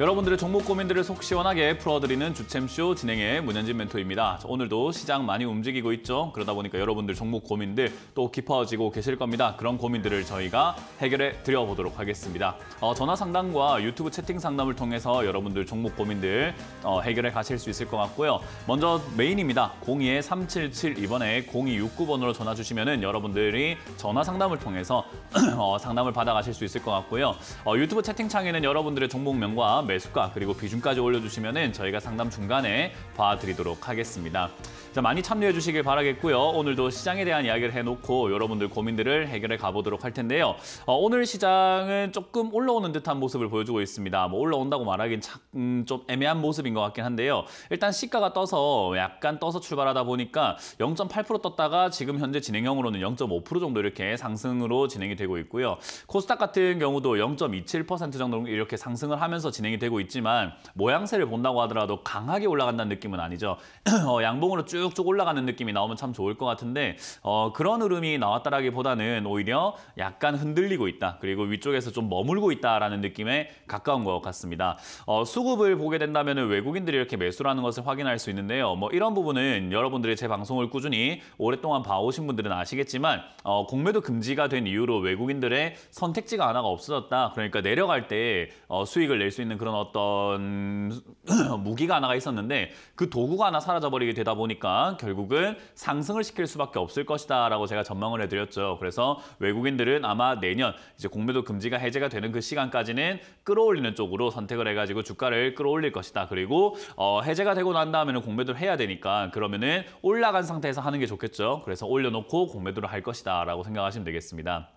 여러분들의 종목 고민들을 속 시원하게 풀어드리는 주챔쇼 진행의 문현진 멘토입니다. 오늘도 시장 많이 움직이고 있죠. 그러다 보니까 여러분들 종목 고민들 또 깊어지고 계실 겁니다. 그런 고민들을 저희가 해결해 드려보도록 하겠습니다. 어, 전화 상담과 유튜브 채팅 상담을 통해서 여러분들 종목 고민들 어, 해결해 가실 수 있을 것 같고요. 먼저 메인입니다. 02-377이번에 0269번으로 전화 주시면 여러분들이 전화 상담을 통해서 어, 상담을 받아가실 수 있을 것 같고요. 어, 유튜브 채팅창에는 여러분들의 종목명과 매수가 그리고 비중까지 올려주시면 저희가 상담 중간에 봐드리도록 하겠습니다. 자, 많이 참여해 주시길 바라겠고요. 오늘도 시장에 대한 이야기를 해놓고 여러분들 고민들을 해결해 가보도록 할 텐데요. 어, 오늘 시장은 조금 올라오는 듯한 모습을 보여주고 있습니다. 뭐 올라온다고 말하기는 참, 음, 좀 애매한 모습인 것 같긴 한데요. 일단 시가가 떠서 약간 떠서 출발하다 보니까 0.8% 떴다가 지금 현재 진행형으로는 0.5% 정도 이렇게 상승으로 진행이 되고 있고요. 코스닥 같은 경우도 0.27% 정도 이렇게 상승을 하면서 진행 진행이 되고 있지만 모양새를 본다고 하더라도 강하게 올라간다는 느낌은 아니죠. 어, 양봉으로 쭉쭉 올라가는 느낌이 나오면 참 좋을 것 같은데 어, 그런 흐름이 나왔다라기보다는 오히려 약간 흔들리고 있다. 그리고 위쪽에서 좀 머물고 있다라는 느낌에 가까운 것 같습니다. 어, 수급을 보게 된다면 외국인들이 이렇게 매수라는 것을 확인할 수 있는데요. 뭐 이런 부분은 여러분들이 제 방송을 꾸준히 오랫동안 봐오신 분들은 아시겠지만 어, 공매도 금지가 된 이후로 외국인들의 선택지가 하나가 없어졌다. 그러니까 내려갈 때 어, 수익을 낼 수 있는 그런 어떤 무기가 하나가 있었는데 그 도구가 하나 사라져버리게 되다 보니까 결국은 상승을 시킬 수밖에 없을 것이다라고 제가 전망을 해드렸죠. 그래서 외국인들은 아마 내년 이제 공매도 금지가 해제가 되는 그 시간까지는 끌어올리는 쪽으로 선택을 해가지고 주가를 끌어올릴 것이다. 그리고 어, 해제가 되고 난 다음에는 공매도를 해야 되니까 그러면은 올라간 상태에서 하는 게 좋겠죠. 그래서 올려놓고 공매도를 할 것이다라고 생각하시면 되겠습니다.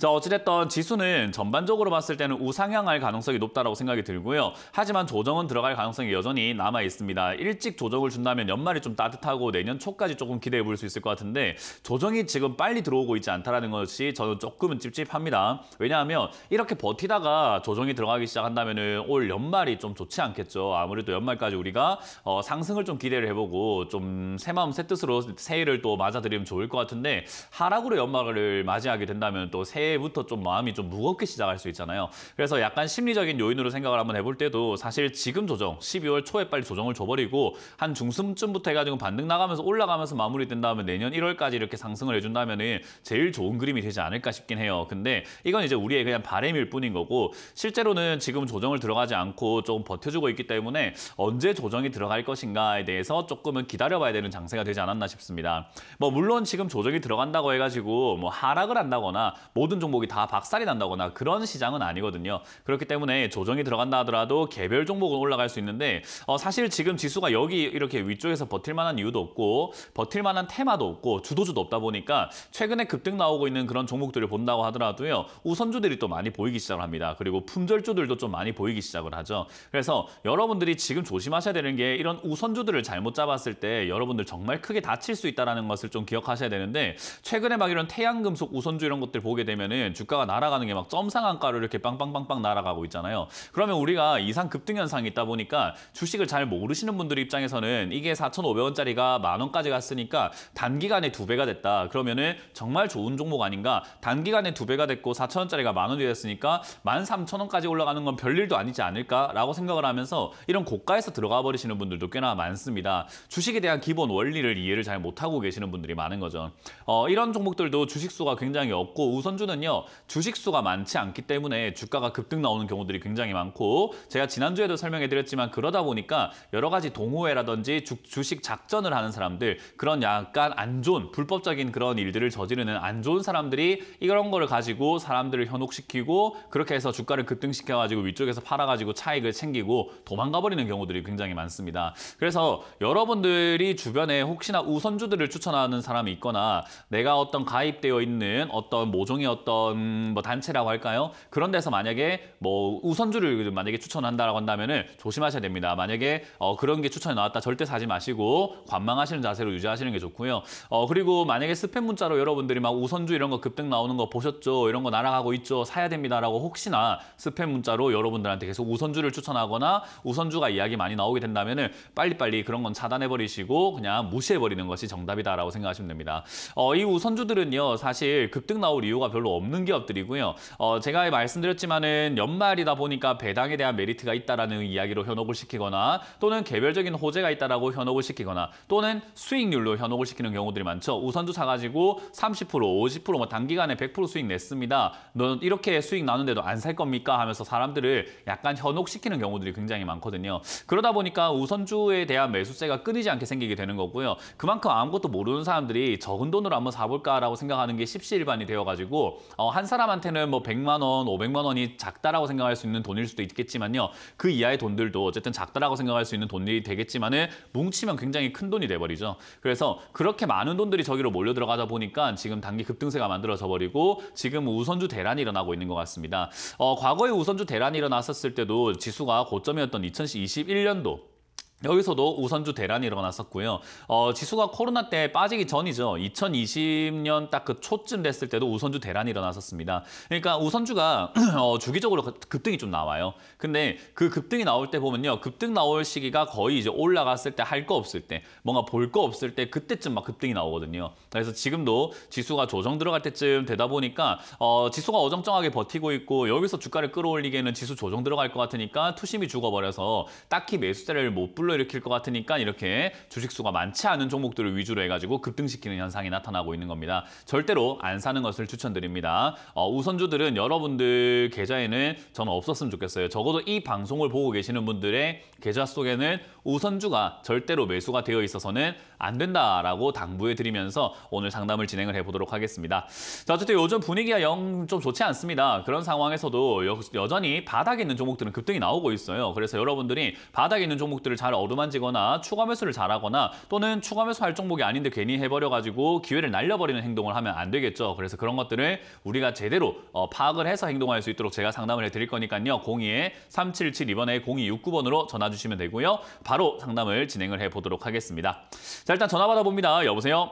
자, 어찌됐던 지수는 전반적으로 봤을 때는 우상향할 가능성이 높다고 생각이 들고요. 하지만 조정은 들어갈 가능성이 여전히 남아 있습니다. 일찍 조정을 준다면 연말이 좀 따뜻하고 내년 초까지 조금 기대해 볼 수 있을 것 같은데 조정이 지금 빨리 들어오고 있지 않다는 것이 저는 조금은 찝찝합니다. 왜냐하면 이렇게 버티다가 조정이 들어가기 시작한다면 올 연말이 좀 좋지 않겠죠. 아무래도 연말까지 우리가 어, 상승을 좀 기대를 해보고 좀 새마음 새뜻으로 새해를 또 맞아들이면 좋을 것 같은데 하락으로 연말을 맞이하게 된다면 또 새해 때부터 좀 마음이 좀 무겁게 시작할 수 있잖아요. 그래서 약간 심리적인 요인으로 생각을 한번 해볼 때도 사실 지금 조정, 12월 초에 빨리 조정을 줘버리고 한 중순쯤부터 해가지고 반등 나가면서 올라가면서 마무리된 다음에 내년 1월까지 이렇게 상승을 해준다면 은 제일 좋은 그림이 되지 않을까 싶긴 해요. 근데 이건 이제 우리의 그냥 바램일 뿐인 거고 실제로는 지금 조정을 들어가지 않고 조금 버텨주고 있기 때문에 언제 조정이 들어갈 것인가에 대해서 조금은 기다려봐야 되는 장세가 되지 않았나 싶습니다. 뭐 물론 지금 조정이 들어간다고 해가지고 뭐 하락을 한다거나 모든 모든 종목이 다 박살이 난다거나 그런 시장은 아니거든요. 그렇기 때문에 조정이 들어간다 하더라도 개별 종목은 올라갈 수 있는데 어, 사실 지금 지수가 여기 이렇게 위쪽에서 버틸 만한 이유도 없고 버틸 만한 테마도 없고 주도주도 없다 보니까 최근에 급등 나오고 있는 그런 종목들을 본다고 하더라도요. 우선주들이 또 많이 보이기 시작을 합니다. 그리고 품절주들도 좀 많이 보이기 시작을 하죠. 그래서 여러분들이 지금 조심하셔야 되는 게 이런 우선주들을 잘못 잡았을 때 여러분들 정말 크게 다칠 수 있다는 것을 좀 기억하셔야 되는데 최근에 막 이런 태양금속 우선주 이런 것들 보게 되면 보면은 주가가 날아가는 게 막 점상 한가로 이렇게 빵빵빵빵 날아가고 있잖아요. 그러면 우리가 이상 급등 현상이 있다 보니까 주식을 잘 모르시는 분들 입장에서는 이게 4,500원짜리가 만 원까지 갔으니까 단기간에 두 배가 됐다. 그러면은 정말 좋은 종목 아닌가? 단기간에 두 배가 됐고 4,000원짜리가 만 원이 됐으니까 13,000원까지 올라가는 건 별일도 아니지 않을까라고 생각을 하면서 이런 고가에서 들어가 버리시는 분들도 꽤나 많습니다. 주식에 대한 기본 원리를 이해를 잘 못하고 계시는 분들이 많은 거죠. 어, 이런 종목들도 주식 수가 굉장히 없고 우선주는 보면요. 주식 수가 많지 않기 때문에 주가가 급등 나오는 경우들이 굉장히 많고 제가 지난주에도 설명해드렸지만 그러다 보니까 여러 가지 동호회라든지 주, 식 작전을 하는 사람들 그런 약간 안 좋은 불법적인 그런 일들을 저지르는 안 좋은 사람들이 이런 거를 가지고 사람들을 현혹시키고 그렇게 해서 주가를 급등시켜가지고 위쪽에서 팔아가지고 차익을 챙기고 도망가버리는 경우들이 굉장히 많습니다. 그래서 여러분들이 주변에 혹시나 우선주들을 추천하는 사람이 있거나 내가 어떤 가입되어 있는 어떤 모종의 어떤 어떤 뭐 단체라고 할까요? 그런 데서 만약에 뭐 우선주를 만약에 추천한다라고 한다면은 조심하셔야 됩니다. 만약에 어 그런 게 추천이 나왔다 절대 사지 마시고 관망하시는 자세로 유지하시는 게 좋고요. 어 그리고 만약에 스팸 문자로 여러분들이 막 우선주 이런 거 급등 나오는 거 보셨죠? 이런 거 날아가고 있죠? 사야 됩니다라고 혹시나 스팸 문자로 여러분들한테 계속 우선주를 추천하거나 우선주가 이야기 많이 나오게 된다면은 빨리빨리 그런 건 차단해 버리시고 그냥 무시해 버리는 것이 정답이다라고 생각하시면 됩니다. 어이 우선주들은요 사실 급등 나올 이유가 별로 별로 없는 기업들이고요. 어, 제가 말씀드렸지만은 연말이다 보니까 배당에 대한 메리트가 있다라는 이야기로 현혹을 시키거나 또는 개별적인 호재가 있다라고 현혹을 시키거나 또는 수익률로 현혹을 시키는 경우들이 많죠. 우선주 사가지고 30% 50%뭐 단기간에 100% 수익 냈습니다. 너 이렇게 수익 나는데도 안 살 겁니까? 하면서 사람들을 약간 현혹시키는 경우들이 굉장히 많거든요. 그러다 보니까 우선주에 대한 매수세가 끊이지 않게 생기게 되는 거고요. 그만큼 아무것도 모르는 사람들이 적은 돈으로 한번 사볼까라고 생각하는 게 십시일반이 되어가지고 어, 한 사람한테는 뭐 100만 원, 500만 원이 작다라고 생각할 수 있는 돈일 수도 있겠지만요. 그 이하의 돈들도 어쨌든 작다라고 생각할 수 있는 돈이 되겠지만은 뭉치면 굉장히 큰 돈이 돼 버리죠. 그래서 그렇게 많은 돈들이 저기로 몰려 들어가다 보니까 지금 단기 급등세가 만들어져 버리고 지금 우선주 대란이 일어나고 있는 것 같습니다. 어, 과거에 우선주 대란이 일어났었을 때도 지수가 고점이었던 2021년도 여기서도 우선주 대란이 일어났었고요. 어, 지수가 코로나 때 빠지기 전이죠. 2020년 딱 그 초쯤 됐을 때도 우선주 대란이 일어났었습니다. 그러니까 우선주가 어, 주기적으로 급등이 좀 나와요. 근데 그 급등이 나올 때 보면요. 급등 나올 시기가 거의 이제 올라갔을 때 할 거 없을 때 뭔가 볼 거 없을 때 그때쯤 막 급등이 나오거든요. 그래서 지금도 지수가 조정 들어갈 때쯤 되다 보니까 어, 지수가 어정쩡하게 버티고 있고 여기서 주가를 끌어올리기에는 지수 조정 들어갈 것 같으니까 투심이 죽어버려서 딱히 매수세를 못 불러 불러일으킬 것 같으니까 이렇게 주식 수가 많지 않은 종목들을 위주로 해가지고 급등시키는 현상이 나타나고 있는 겁니다. 절대로 안 사는 것을 추천드립니다. 어, 우선주들은 여러분들 계좌에는 저는 없었으면 좋겠어요. 적어도 이 방송을 보고 계시는 분들의 계좌 속에는 우선주가 절대로 매수가 되어 있어서는 안 된다라고 당부해드리면서 오늘 상담을 진행을 해보도록 하겠습니다. 자, 어쨌든 요즘 분위기가 영 좀 좋지 않습니다. 그런 상황에서도 여, 여전히 바닥에 있는 종목들은 급등이 나오고 있어요. 그래서 여러분들이 바닥에 있는 종목들을 잘 어루만지거나 추가 매수를 잘하거나 또는 추가 매수 할 종목이 아닌데 괜히 해버려가지고 기회를 날려버리는 행동을 하면 안 되겠죠. 그래서 그런 것들을 우리가 제대로 어, 파악을 해서 행동할 수 있도록 제가 상담을 해드릴 거니까요. 0 2 3772번에 0269번으로 전화 주시면 되고요. 바로 상담을 진행을 해보도록 하겠습니다. 자, 일단 전화 받아봅니다. 여보세요?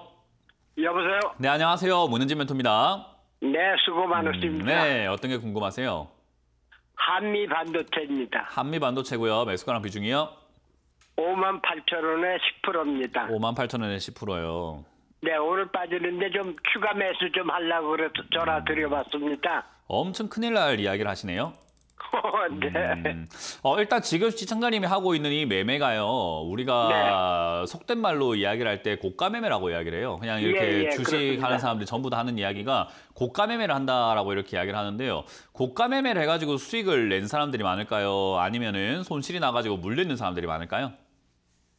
여보세요? 네, 안녕하세요. 문은진 멘토입니다. 네, 수고 많으십니다. 음, 네, 어떤 게 궁금하세요? 한미 반도체입니다. 한미 반도체고요. 매수가랑 비중이요? 5만 8천 원에 10%입니다. 5만 8천 원에 10%요. 네, 오늘 빠지는데 좀 추가 매수 좀 하려고 그래 전화 드려봤습니다. 엄청 큰일 날 이야기를 하시네요. 네. 음, 어, 일단 지금 시청자님이 하고 있는 이 매매가요. 우리가 네. 속된 말로 이야기를 할 때 고가 매매라고 이야기를 해요. 그냥 이렇게 예, 예, 주식하는 사람들이 전부 다 하는 이야기가 고가 매매를 한다라고 이렇게 이야기를 하는데요. 고가 매매를 해가지고 수익을 낸 사람들이 많을까요? 아니면은 손실이 나가지고 물리는 사람들이 많을까요?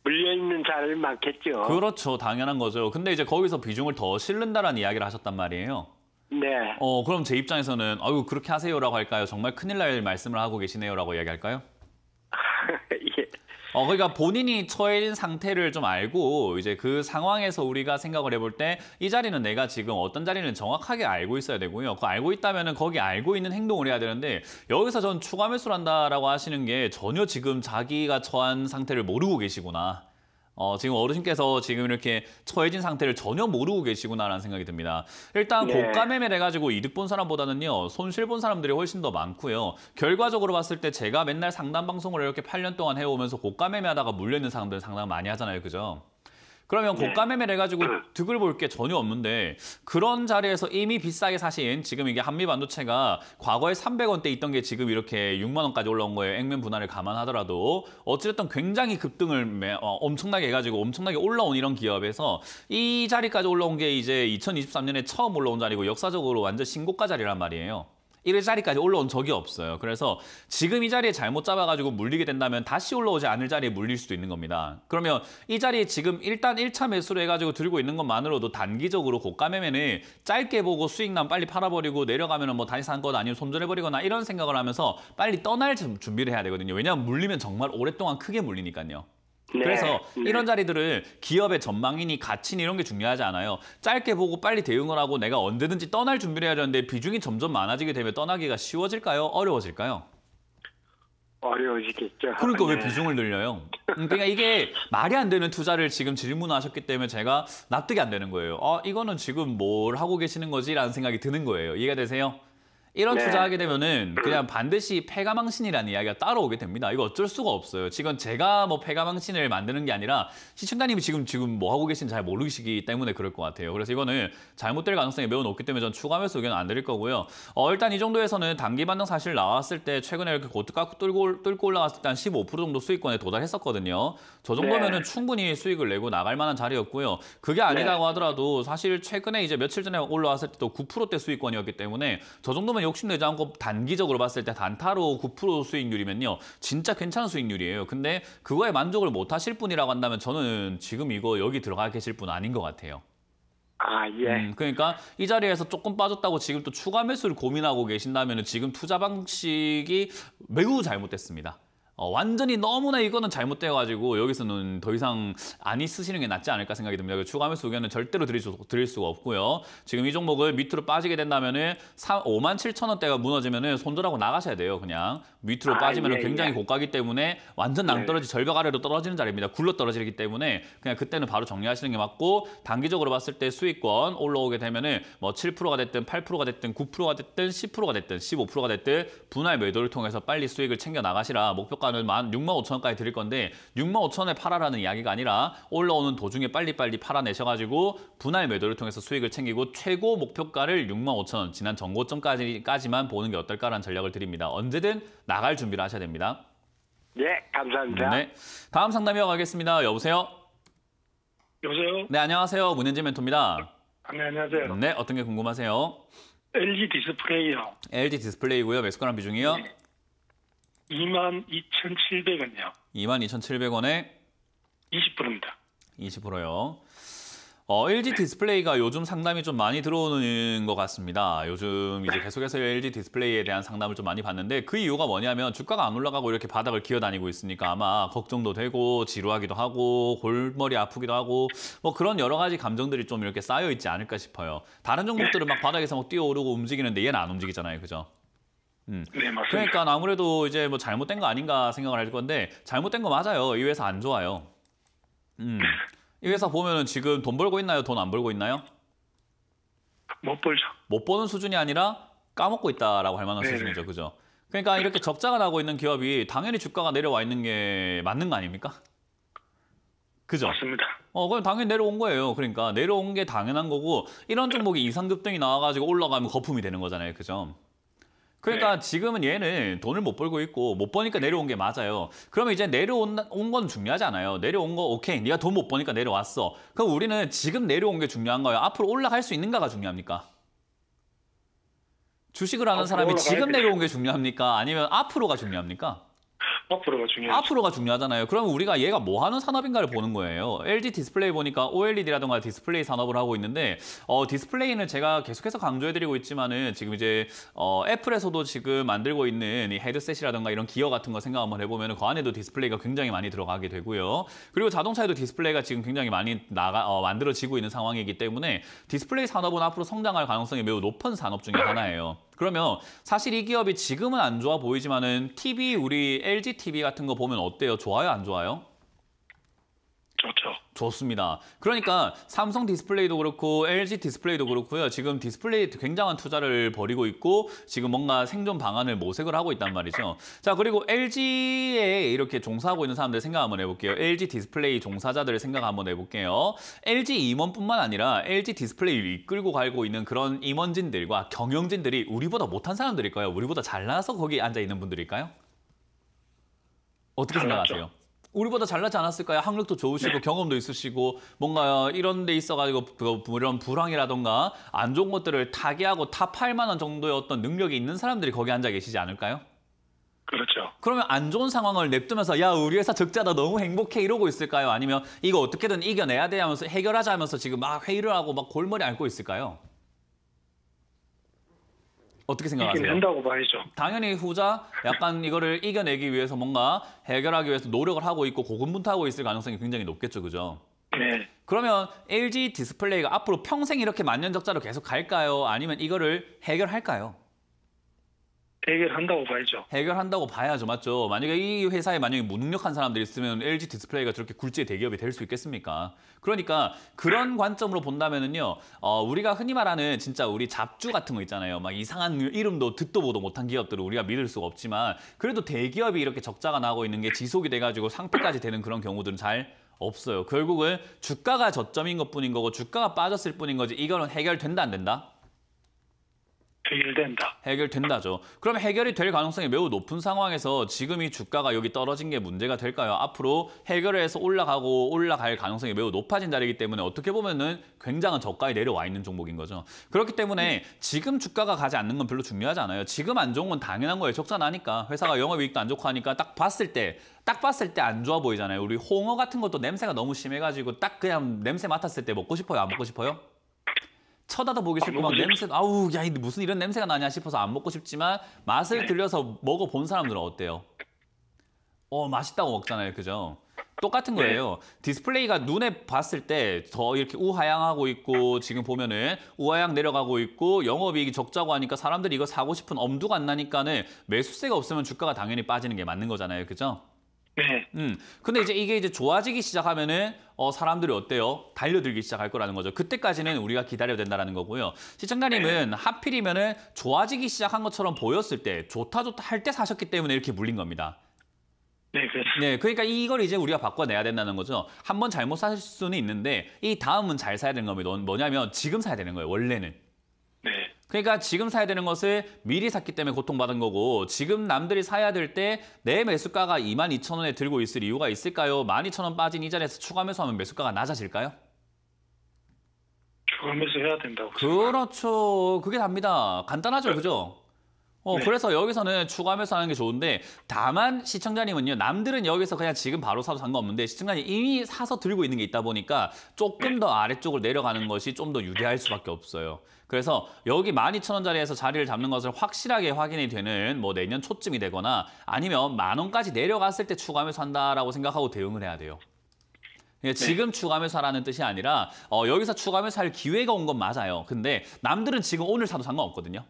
물려있는 자를 많겠죠. 그렇죠. 당연한 거죠. 근데 이제 거기서 비중을 더 실른다라는 이야기를 하셨단 말이에요. 네. 어, 그럼 제 입장에서는 아유 그렇게 하세요라고 할까요? 정말 큰일 날 말씀을 하고 계시네요라고 이야기할까요? 어, 그러니까 본인이 처해 상태를 좀 알고 이제 그 상황에서 우리가 생각을 해볼 때 이 자리는 내가 지금 어떤 자리는 정확하게 알고 있어야 되고요. 그 알고 있다면 은 거기 알고 있는 행동을 해야 되는데 여기서 전 추가 매수를 한다라고 하시는 게 전혀 지금 자기가 처한 상태를 모르고 계시구나. 어, 지금 어르신께서 지금 이렇게 처해진 상태를 전혀 모르고 계시구나라는 생각이 듭니다. 일단 네. 고가 매매를 해가지고 이득 본 사람보다는요, 손실 본 사람들이 훨씬 더 많고요. 결과적으로 봤을 때 제가 맨날 상담 방송을 이렇게 8년 동안 해오면서 고가 매매하다가 물려있는 사람들 상담 많이 하잖아요. 그죠? 그러면 고가 네. 매매를 해가지고 음. 득을 볼 게 전혀 없는데 그런 자리에서 이미 비싸게 사신 지금 이게 한미 반도체가 과거에 300원대 있던 게 지금 이렇게 6만 원까지 올라온 거예요. 액면 분할을 감안하더라도 어찌됐든 굉장히 급등을 매, 어, 엄청나게 해가지고 엄청나게 올라온 이런 기업에서 이 자리까지 올라온 게 이제 2023년에 처음 올라온 자리고 역사적으로 완전 신고가 자리란 말이에요. 1위 자리까지 올라온 적이 없어요. 그래서 지금 이 자리에 잘못 잡아가지고 물리게 된다면 다시 올라오지 않을 자리에 물릴 수도 있는 겁니다. 그러면 이 자리에 지금 일단 1차 매수를 해가지고 들고 있는 것만으로도 단기적으로 고가 매매는 짧게 보고 수익 난 빨리 팔아버리고 내려가면 뭐 다시 산 것 아니면 손절해버리거나 이런 생각을 하면서 빨리 떠날 준비를 해야 되거든요. 왜냐하면 물리면 정말 오랫동안 크게 물리니까요. 네. 그래서 음. 이런 자리들을 기업의 전망이니 가치니 이런 게 중요하지 않아요. 짧게 보고 빨리 대응을 하고 내가 언제든지 떠날 준비를 해야 되는데 비중이 점점 많아지게 되면 떠나기가 쉬워질까요? 어려워질까요? 어려워지겠죠. 그러니까 네. 왜 비중을 늘려요? 음, 그러니까 이게 말이 안 되는 투자를 지금 질문하셨기 때문에 제가 납득이 안 되는 거예요. 아, 이거는 지금 뭘 하고 계시는 거지라는 생각이 드는 거예요. 이해가 되세요? 이런 네. 투자하게 되면은 음. 그냥 반드시 폐가망신이라는 이야기가 따라오게 됩니다. 이거 어쩔 수가 없어요. 지금 제가 뭐 폐가망신을 만드는 게 아니라 시청자님이 지금 지금 뭐 하고 계신지 잘 모르시기 때문에 그럴 것 같아요. 그래서 이거는 잘못될 가능성이 매우 높기 때문에 전 추가 매수 의견 안 드릴 거고요. 어, 일단 이 정도에서는 단기 반등 사실 나왔을 때 최근에 이렇게 고트 깎고 뚫고, 뚫고 올라갔을 때15% 정도 수익권에 도달했었거든요. 저 정도면은 네. 충분히 수익을 내고 나갈 만한 자리였고요. 그게 아니라고 네. 하더라도 사실 최근에 이제 며칠 전에 올라왔을 때도 9%대 수익권이었기 때문에 저 정도면 욕심내지 않고 단기적으로 봤을 때 단타로 9% 수익률이면요. 진짜 괜찮은 수익률이에요. 근데 그거에 만족을 못 하실 분이라고 한다면 저는 지금 이거 여기 들어가 계실 분 아닌 것 같아요. 아, 예. 음, 그러니까 이 자리에서 조금 빠졌다고 지금 또 추가 매수를 고민하고 계신다면 지금 투자 방식이 매우 잘못됐습니다. 어, 완전히 너무나 이거는 잘못돼가지고 여기서는 더 이상 안 있으시는 게 낫지 않을까 생각이 듭니다. 그 추가 매수 의견은 절대로 드릴, 수, 드릴 수가 없고요. 지금 이 종목을 밑으로 빠지게 된다면 은 5만 7천 원대가 무너지면 은 손절하고 나가셔야 돼요. 그냥 밑으로 아, 빠지면 예, 굉장히 예. 고가기 때문에 완전 네. 낭떠러지 절벽 아래로 떨어지는 자리입니다. 굴러 떨어지기 때문에 그냥 그때는 바로 정리하시는 게 맞고 단기적으로 봤을 때 수익권 올라오게 되면 은뭐 7%가 됐든 8%가 됐든 9%가 됐든 10%가 됐든 15%가 됐든 분할 매도를 통해서 빨리 수익을 챙겨 나가시라 목표가 원가는 만 6만 5천 원까지 드릴 건데 6만 5천 원에 팔아라는 이야기가 아니라 올라오는 도중에 빨리빨리 팔아내셔가지고 분할 매도를 통해서 수익을 챙기고 최고 목표가를 6만 5천 원 지난 전고점까지만 보는 게 어떨까라는 전략을 드립니다. 언제든 나갈 준비를 하셔야 됩니다. 네, 감사합니다. 네, 다음 상담이어 가겠습니다. 여보세요? 여보세요? 네, 안녕하세요. 문현진 멘토입니다. 아, 네, 안녕하세요. 네, 어떤 게 궁금하세요? LG 디스플레이요. LG 디스플레이고요. 매수가랑 비중이요? 네. 22,700원이요. 22,700원에 20%입니다. 20%요. 어, LG 디스플레이가 요즘 상담이 좀 많이 들어오는 것 같습니다. 요즘 이제 네. 계속해서 LG 디스플레이에 대한 상담을 좀 많이 받는데그 이유가 뭐냐면 주가가 안 올라가고 이렇게 바닥을 기어다니고 있으니까 아마 걱정도 되고 지루하기도 하고 골머리 아프기도 하고 뭐 그런 여러 가지 감정들이 좀 이렇게 쌓여 있지 않을까 싶어요. 다른 종목들은 네. 막 바닥에서 막 뛰어오르고 움직이는데 얘는 안 움직이잖아요. 그죠? 음. 네, 맞습니다. 그러니까 아무래도 이제 뭐 잘못된 거 아닌가 생각을 할 건데 잘못된 거 맞아요. 이 회사 안 좋아요. 음. 이 회사 보면은 지금 돈 벌고 있나요? 돈 안 벌고 있나요? 못 벌죠. 못 버는 수준이 아니라 까먹고 있다라고 할 만한 네네. 수준이죠. 그죠? 그러니까 이렇게 적자가 나고 있는 기업이 당연히 주가가 내려와 있는 게 맞는 거 아닙니까? 그죠? 맞습니다. 어, 그럼 당연히 내려온 거예요. 그러니까 내려온 게 당연한 거고 이런 종목이 이상급등이 나와가지고 올라가면 거품이 되는 거잖아요. 그죠? 그러니까 네. 지금은 얘는 돈을 못 벌고 있고 못 버니까 내려온 게 맞아요. 그러면 이제 내려온 건 중요하지 않아요. 내려온 거 오케이. 네가 돈 못 버니까 내려왔어. 그럼 우리는 지금 내려온 게 중요한 거예요. 앞으로 올라갈 수 있는가가 중요합니까? 주식을 하는 사람이 지금 내려온 게 중요합니까? 아니면 앞으로가 중요합니까? 앞으로가 중요하죠. 앞으로가 중요하잖아요. 그러면 우리가 얘가 뭐 하는 산업인가를 보는 거예요. LG 디스플레이 보니까 OLED라든가 디스플레이 산업을 하고 있는데 어, 디스플레이는 제가 계속해서 강조해드리고 있지만은 지금 이제 어, 애플에서도 지금 만들고 있는 이 헤드셋이라든가 이런 기어 같은 거 생각 한번 해보면 은그 안에도 디스플레이가 굉장히 많이 들어가게 되고요. 그리고 자동차에도 디스플레이가 지금 굉장히 많이 나가 어, 만들어지고 있는 상황이기 때문에 디스플레이 산업은 앞으로 성장할 가능성이 매우 높은 산업 중에 하나예요. 그러면 사실 이 기업이 지금은 안 좋아 보이지만은 TV 우리 LG TV 같은 거 보면 어때요? 좋아요, 안 좋아요? 좋죠. 그렇죠. 좋습니다. 그러니까 삼성 디스플레이도 그렇고 LG 디스플레이도 그렇고요. 지금 디스플레이 굉장한 투자를 벌이고 있고 지금 뭔가 생존 방안을 모색을 하고 있단 말이죠. 자 그리고 LG에 이렇게 종사하고 있는 사람들 생각 한번 해볼게요. LG 디스플레이 종사자들을 생각 한번 해볼게요. LG 임원뿐만 아니라 LG 디스플레이를 이끌고 갈고 있는 그런 임원진들과 경영진들이 우리보다 못한 사람들일까요? 우리보다 잘나서 거기 앉아 있는 분들일까요? 어떻게 생각하세요? 우리보다 잘나지 않았을까요? 학력도 좋으시고 네. 경험도 있으시고 뭔가 이런 데 있어가지고 그 이런 불황이라던가 안 좋은 것들을 타개하고 타파할 만한 정도의 어떤 능력이 있는 사람들이 거기 앉아 계시지 않을까요? 그렇죠. 그러면 안 좋은 상황을 냅두면서 야 우리 회사 적자다 너무 행복해 이러고 있을까요? 아니면 이거 어떻게든 이겨내야 돼 하면서 해결하자 하면서 지금 막 회의를 하고 막 골머리 앓고 있을까요? 어떻게 생각하세요? 된다고 봐야죠. 당연히 후자 약간 이거를 이겨내기 위해서 뭔가 해결하기 위해서 노력을 하고 있고 고군분투하고 있을 가능성이 굉장히 높겠죠, 그죠? 네. 그러면 LG 디스플레이가 앞으로 평생 이렇게 만년 적자로 계속 갈까요? 아니면 이거를 해결할까요? 해결한다고 봐야죠. 해결한다고 봐야죠. 맞죠. 만약에 이 회사에 만약에 무능력한 뭐 사람들이 있으면 LG 디스플레이가 저렇게 굴지의 대기업이 될 수 있겠습니까? 그러니까 그런 관점으로 본다면은요. 어, 우리가 흔히 말하는 진짜 우리 잡주 같은 거 있잖아요. 막 이상한 이름도 듣도 보도 못한 기업들을 우리가 믿을 수가 없지만 그래도 대기업이 이렇게 적자가 나고 있는 게 지속이 돼 가지고 상폐까지 되는 그런 경우들은 잘 없어요. 결국은 주가가 저점인 것뿐인 거고 주가가 빠졌을 뿐인 거지 이거는 해결된다 안 된다? 해결된다. 해결된다죠. 그럼 해결이 될 가능성이 매우 높은 상황에서 지금 이 주가가 여기 떨어진 게 문제가 될까요? 앞으로 해결 해서 올라가고 올라갈 가능성이 매우 높아진 자리이기 때문에 어떻게 보면은 굉장한 저가에 내려와 있는 종목인 거죠. 그렇기 때문에 지금 주가가 가지 않는 건 별로 중요하지 않아요. 지금 안 좋은 건 당연한 거예요. 적자 나니까. 회사가 영업이익도 안 좋고 하니까 딱 봤을 때 딱 봤을 때 안 좋아 보이잖아요. 우리 홍어 같은 것도 냄새가 너무 심해가지고 딱 그냥 냄새 맡았을 때 먹고 싶어요? 안 먹고 싶어요? 쳐다다보기 싫고 막 냄새 아우 야 무슨 이런 냄새가 나냐 싶어서 안 먹고 싶지만 맛을 네. 들려서 먹어본 사람들은 어때요? 어 맛있다고 먹잖아요, 그죠? 똑같은 네. 거예요. 네. 디스플레이가 눈에 봤을 때 더 이렇게 우하향하고 있고 지금 보면은 우하향 내려가고 있고 영업이익이 적자고 하니까 사람들이 이거 사고 싶은 엄두가 안 나니까는 매수세가 없으면 주가가 당연히 빠지는 게 맞는 거잖아요. 그죠? 네. 음. 근데 이제 이게 이제 좋아지기 시작하면은 어, 사람들이 어때요? 달려들기 시작할 거라는 거죠. 그때까지는 우리가 기다려야 된다는 거고요. 시청자님은 네. 하필이면은 좋아지기 시작한 것처럼 보였을 때 좋다 좋다 할 때 사셨기 때문에 이렇게 물린 겁니다. 네, 그렇죠. 네, 그러니까 이걸 이제 우리가 바꿔내야 된다는 거죠. 한 번 잘못 사실 수는 있는데 이 다음은 잘 사야 되는 겁니다. 뭐냐면 지금 사야 되는 거예요, 원래는. 그러니까 지금 사야 되는 것을 미리 샀기 때문에 고통받은 거고 지금 남들이 사야 될 때 내 매수가가 22,000원에 들고 있을 이유가 있을까요? 12,000원 빠진 이자에서 추가 매수하면 매수가가 낮아질까요? 추가 매수해야 된다고. 그렇죠. 그게 답니다. 간단하죠, 그죠? 어, 네. 그래서 여기서는 추가하면서 하는 게 좋은데 다만 시청자님은요. 남들은 여기서 그냥 지금 바로 사도 상관없는데 시청자님 이미 사서 들고 있는 게 있다 보니까 조금 네. 더 아래쪽으로 내려가는 것이 좀 더 유리할 수밖에 없어요. 그래서 여기 12,000원짜리에서 자리를 잡는 것을 확실하게 확인이 되는 뭐 내년 초쯤이 되거나 아니면 만 원까지 내려갔을 때 추가하면서 한다라고 생각하고 대응을 해야 돼요. 예, 네. 지금 추가하면서 하라는 뜻이 아니라 어, 여기서 추가하면서 할 기회가 온 건 맞아요. 근데 남들은 지금 오늘 사도 상관없거든요.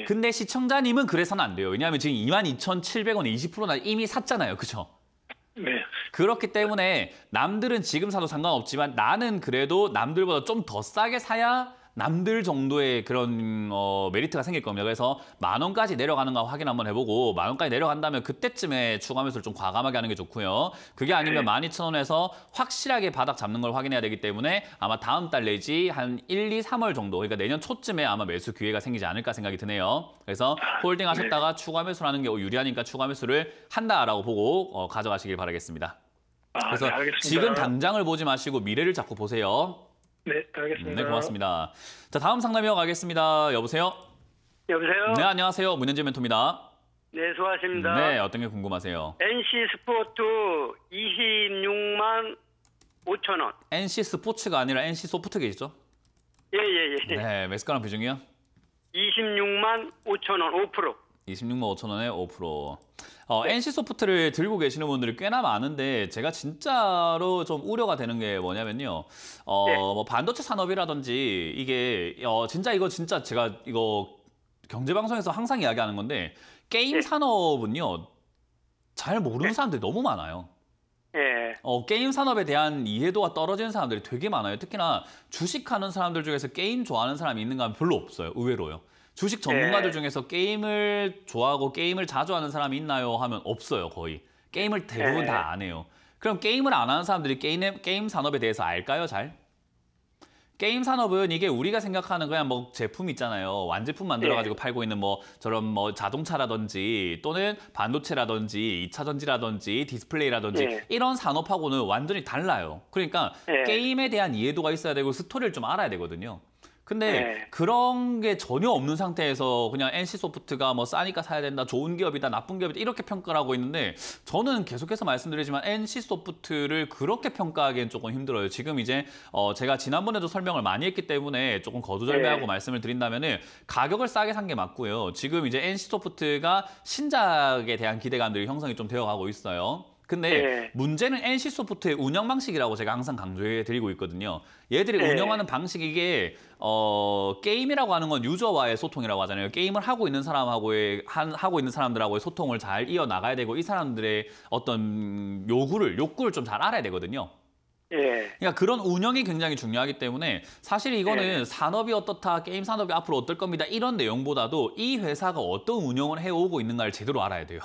예. 근데 시청자님은 그래서는 안 돼요. 왜냐하면 지금 22,700원에 20%나 이미 샀잖아요. 그렇죠? 네. 그렇기 때문에 남들은 지금 사도 상관없지만 나는 그래도 남들보다 좀 더 싸게 사야 남들 정도의 그런 어, 메리트가 생길 겁니다. 그래서 만 원까지 내려가는가 확인 한번 해보고 만 원까지 내려간다면 그때쯤에 추가 매수를 좀 과감하게 하는 게 좋고요. 그게 아니면 네. 만 이천 원에서 확실하게 바닥 잡는 걸 확인해야 되기 때문에 아마 다음 달 내지 한 1, 2, 3월 정도 그러니까 내년 초쯤에 아마 매수 기회가 생기지 않을까 생각이 드네요. 그래서 홀딩 네. 하셨다가 추가 매수를하는게 유리하니까 추가 매수를 한다라고 보고 어, 가져가시길 바라겠습니다. 아, 그래서 네, 지금 당장을 보지 마시고 미래를 자꾸 보세요. 네, 알겠습니다. 네, 고맙습니다. 자, 다음 상담이어 가겠습니다. 여보세요? 여보세요? 네, 안녕하세요. 문현재 멘토입니다. 네, 수고하십니다. 네, 어떤 게 궁금하세요? NC 스포츠 26만 5천 원. NC 스포츠가 아니라 NC 소프트겠죠? 예, 예, 예. 네, 매스가랑 비중이요? 26만 5천 원, 5%. 26만 5천 원에 5%. 어, NC 소프트를 들고 계시는 분들이 꽤나 많은데 제가 진짜로 좀 우려가 되는 게 뭐냐면요. 어, 네. 뭐 반도체 산업이라든지 이게 어, 진짜 이거 진짜 제가 이거 경제 방송에서 항상 이야기하는 건데 게임 네. 산업은요. 잘 모르는 네. 사람들이 너무 많아요. 예. 어, 게임 산업에 대한 이해도가 떨어지는 사람들이 되게 많아요. 특히나 주식하는 사람들 중에서 게임 좋아하는 사람이 있는가 하면 별로 없어요. 의외로요. 주식 전문가들 네. 중에서 게임을 좋아하고 게임을 자주 하는 사람이 있나요? 하면 없어요, 거의. 게임을 대부분 네. 다안 해요. 그럼 게임을 안 하는 사람들이 게임, 게임 산업에 대해서 알까요, 잘? 게임 산업은 이게 우리가 생각하는 그냥 뭐 제품 있잖아요. 완제품 만들어가지고 네. 팔고 있는 뭐 저런 뭐 자동차라든지 또는 반도체라든지 2차 전지라든지 디스플레이라든지 네. 이런 산업하고는 완전히 달라요. 그러니까 네. 게임에 대한 이해도가 있어야 되고 스토리를 좀 알아야 되거든요. 근데 네. 그런 게 전혀 없는 상태에서 그냥 NC소프트가 뭐 싸니까 사야 된다, 좋은 기업이다, 나쁜 기업이다 이렇게 평가를 하고 있는데 저는 계속해서 말씀드리지만 NC소프트를 그렇게 평가하기엔 조금 힘들어요. 지금 이제 어 제가 지난번에도 설명을 많이 했기 때문에 조금 거두절미하고 네. 말씀을 드린다면 은 가격을 싸게 산 게 맞고요. 지금 이제 NC소프트가 신작에 대한 기대감들이 형성이 좀 되어가고 있어요. 근데 예. 문제는 NC 소프트의 운영 방식이라고 제가 항상 강조해 드리고 있거든요. 얘들이 예. 운영하는 방식 이게 어 게임이라고 하는 건 유저와의 소통이라고 하잖아요. 게임을 하고 있는 사람하고의 한, 하고 있는 사람들하고의 소통을 잘 이어 나가야 되고 이 사람들의 어떤 요구를 욕구를 좀 잘 알아야 되거든요. 예. 그러니까 그런 운영이 굉장히 중요하기 때문에 사실 이거는 예. 산업이 어떻다, 게임 산업이 앞으로 어떨 겁니다 이런 내용보다도 이 회사가 어떤 운영을 해오고 있는가를 제대로 알아야 돼요.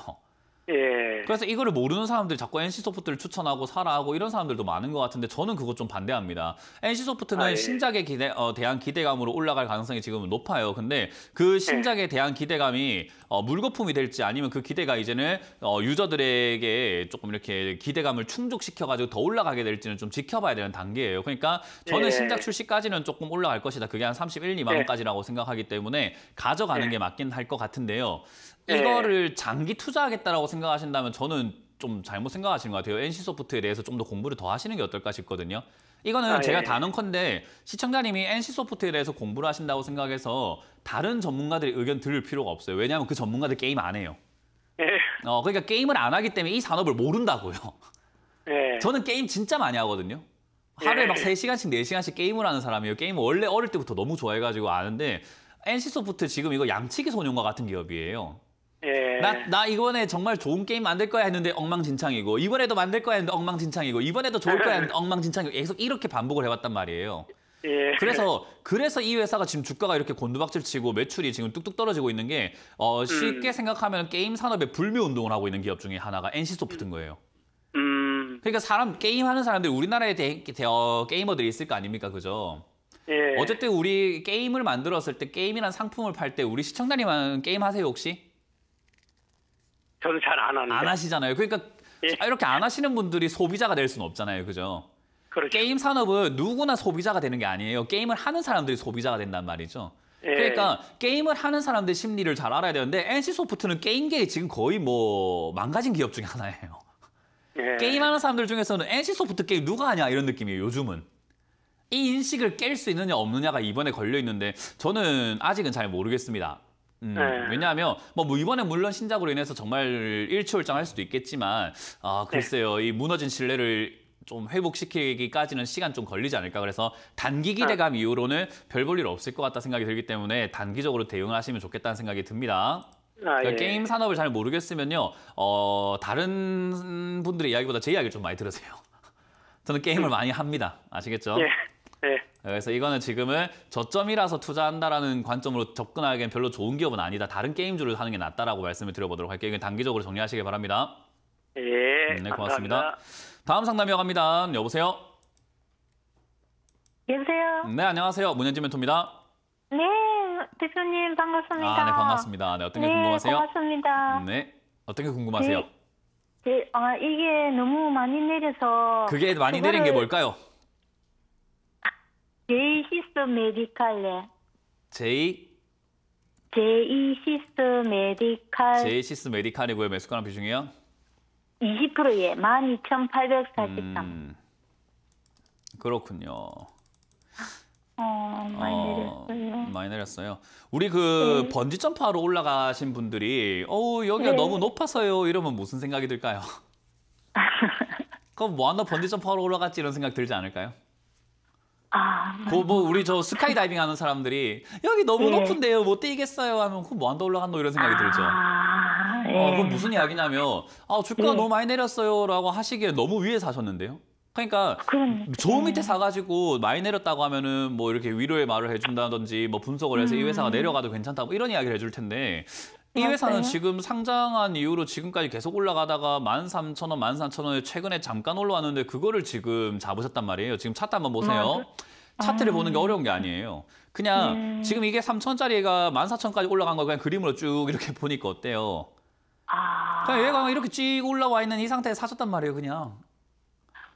예. 그래서 이거를 모르는 사람들 자꾸 NC 소프트를 추천하고 사라고 이런 사람들도 많은 것 같은데 저는 그것 좀 반대합니다. NC 소프트는 아, 예. 신작에 기대, 어, 대한 기대감으로 올라갈 가능성이 지금 높아요. 근데 그 예. 신작에 예. 대한 기대감이 어, 물거품이 될지 아니면 그 기대가 이제는 어, 유저들에게 조금 이렇게 기대감을 충족시켜가지고 더 올라가게 될지는 좀 지켜봐야 되는 단계예요. 그러니까 저는 예. 신작 출시까지는 조금 올라갈 것이다. 그게 한 31, 2만 예. 원까지라고 생각하기 때문에 가져가는 게 맞긴 할 것 같은데요. 예. 이거를 장기 투자하겠다라고 생각하신다면 저는 좀 잘못 생각하시는 것 같아요. NC 소프트에 대해서 좀 더 공부를 더 하시는 게 어떨까 싶거든요. 이거는 아, 제가 예. 단언컨대 시청자님이 NC 소프트에 대해서 공부를 하신다고 생각해서 다른 전문가들의 의견 들을 필요가 없어요. 왜냐하면 그 전문가들 게임 안 해요. 예. 어, 그러니까 게임을 안 하기 때문에 이 산업을 모른다고요. 예. 저는 게임 진짜 많이 하거든요. 예. 하루에 막 세시간씩네시간씩 네 게임을 하는 사람이에요. 게임을 원래 어릴 때부터 너무 좋아해가지고 아는데 NC소프트 지금 이거 양치기 소년과 같은 기업이에요. 예. 나, 나 이번에 정말 좋은 게임 만들 거야 했는데 엉망진창이고 이번에도 만들 거야 했는데 엉망진창이고 이번에도 좋을 거야 했는데 엉망진창이고 계속 이렇게 반복을 해왔단 말이에요. 예. 그래서 그래서 이 회사가 지금 주가가 이렇게 곤두박질치고 매출이 지금 뚝뚝 떨어지고 있는 게 어, 쉽게 음. 생각하면 게임 산업의 불매 운동을 하고 있는 기업 중에 하나가 NC 소프트인 음. 거예요. 음. 그러니까 사람 게임 하는 사람들 우리나라에 대, 대, 어, 게이머들이 있을 거 아닙니까, 그죠? 예. 어쨌든 우리 게임을 만들었을 때 게임이란 상품을 팔 때 우리 시청자님은 게임 하세요 혹시? 저는 잘안 하는데. 안 하시잖아요. 그러니까 예. 이렇게 안 하시는 분들이 소비자가 될 수는 없잖아요. 그죠? 그렇죠. 게임 산업은 누구나 소비자가 되는 게 아니에요. 게임을 하는 사람들이 소비자가 된단 말이죠. 예. 그러니까 게임을 하는 사람들 심리를 잘 알아야 되는데 NC소프트는 게임계에 지금 거의 뭐 망가진 기업 중에 하나예요. 예. 게임하는 사람들 중에서는 NC소프트 게임 누가 하냐 이런 느낌이에요. 요즘은. 이 인식을 깰 수 있느냐 없느냐가 이번에 걸려 있는데 저는 아직은 잘 모르겠습니다. 음, 네. 왜냐하면 뭐, 뭐 이번에 물론 신작으로 인해서 정말 일취월장할 수도 있겠지만 아 네. 글쎄요 네. 이 무너진 신뢰를 좀 회복시키기까지는 시간 좀 걸리지 않을까 그래서 단기 아. 기대감 네. 이후로는 별 볼일 없을 것 같다 생각이 들기 때문에 단기적으로 대응하시면 좋겠다는 생각이 듭니다. 아, 예. 그러니까 게임 산업을 잘 모르겠으면요 어, 다른 분들의 이야기보다 제 이야기를 좀 많이 들으세요. 저는 게임을 음. 많이 합니다. 아시겠죠? 예. 예. 네, 그래서 이거는 지금은 저점이라서 투자한다라는 관점으로 접근하기엔 별로 좋은 기업은 아니다. 다른 게임주를 하는 게 낫다라고 말씀을 드려보도록 할게요. 이건 단기적으로 정리하시길 바랍니다. 예, 음, 네, 고맙습니다. 감사합니다. 다음 상담 이어갑니다. 여보세요? 여보세요? 네, 안녕하세요. 문현지 멘토입니다. 네, 대표님 반갑습니다. 아, 네, 반갑습니다. 네, 어떤 게 네, 궁금하세요? 반갑습니다. 네, 어떤 게 궁금하세요? 네, 네, 아, 이게 너무 많이 내려서 그게 많이 그거를... 내린 게 뭘까요? 제이시스 메디칼레. 제이 제이시스 메디칼. 제이시스 메디칼이고요. 매수가랑 비중이요? 20%예. 12,843. 음, 그렇군요. 어, 많이 어, 내렸어요. 많이 내렸어요. 우리 그 네. 번지 점프하러 올라가신 분들이 어우 여기가 네. 너무 높아서요 이러면 무슨 생각이 들까요? 그럼 뭐 하나 번지 점프하러 올라갔지 이런 생각 들지 않을까요? 아. 그뭐 우리 저 스카이다이빙 하는 사람들이 여기 너무 네. 높은데요. 못 뭐 뛰겠어요 하면 그뭐안 더 올라간노 뭐 이런 생각이 아, 들죠. 예. 아, 네. 어, 그건 무슨 이야기냐면 아, 주가가 네. 너무 많이 내렸어요라고 하시기에 너무 위에 사셨는데요. 그러니까 저 밑에 사가지고 많이 내렸다고 하면은 뭐 이렇게 위로의 말을 해준다든지 뭐 분석을 해서 음. 이 회사가 음. 내려가도 괜찮다 고 이런 이야기를 해줄 텐데 이 회사는 지금 상장한 이후로 지금까지 계속 올라가다가 13,000원, 13,000원에 최근에 잠깐 올라왔는데 그거를 지금 잡으셨단 말이에요. 지금 차트 한번 보세요. 아, 차트를 아. 보는 게 어려운 게 아니에요. 그냥 네. 지금 이게 3,000짜리가 14,000까지 올라간 거 그냥 그림으로 쭉 이렇게 보니까 어때요? 아. 그냥 얘가 이렇게 쭉 올라와 있는 이 상태에 사셨단 말이에요, 그냥.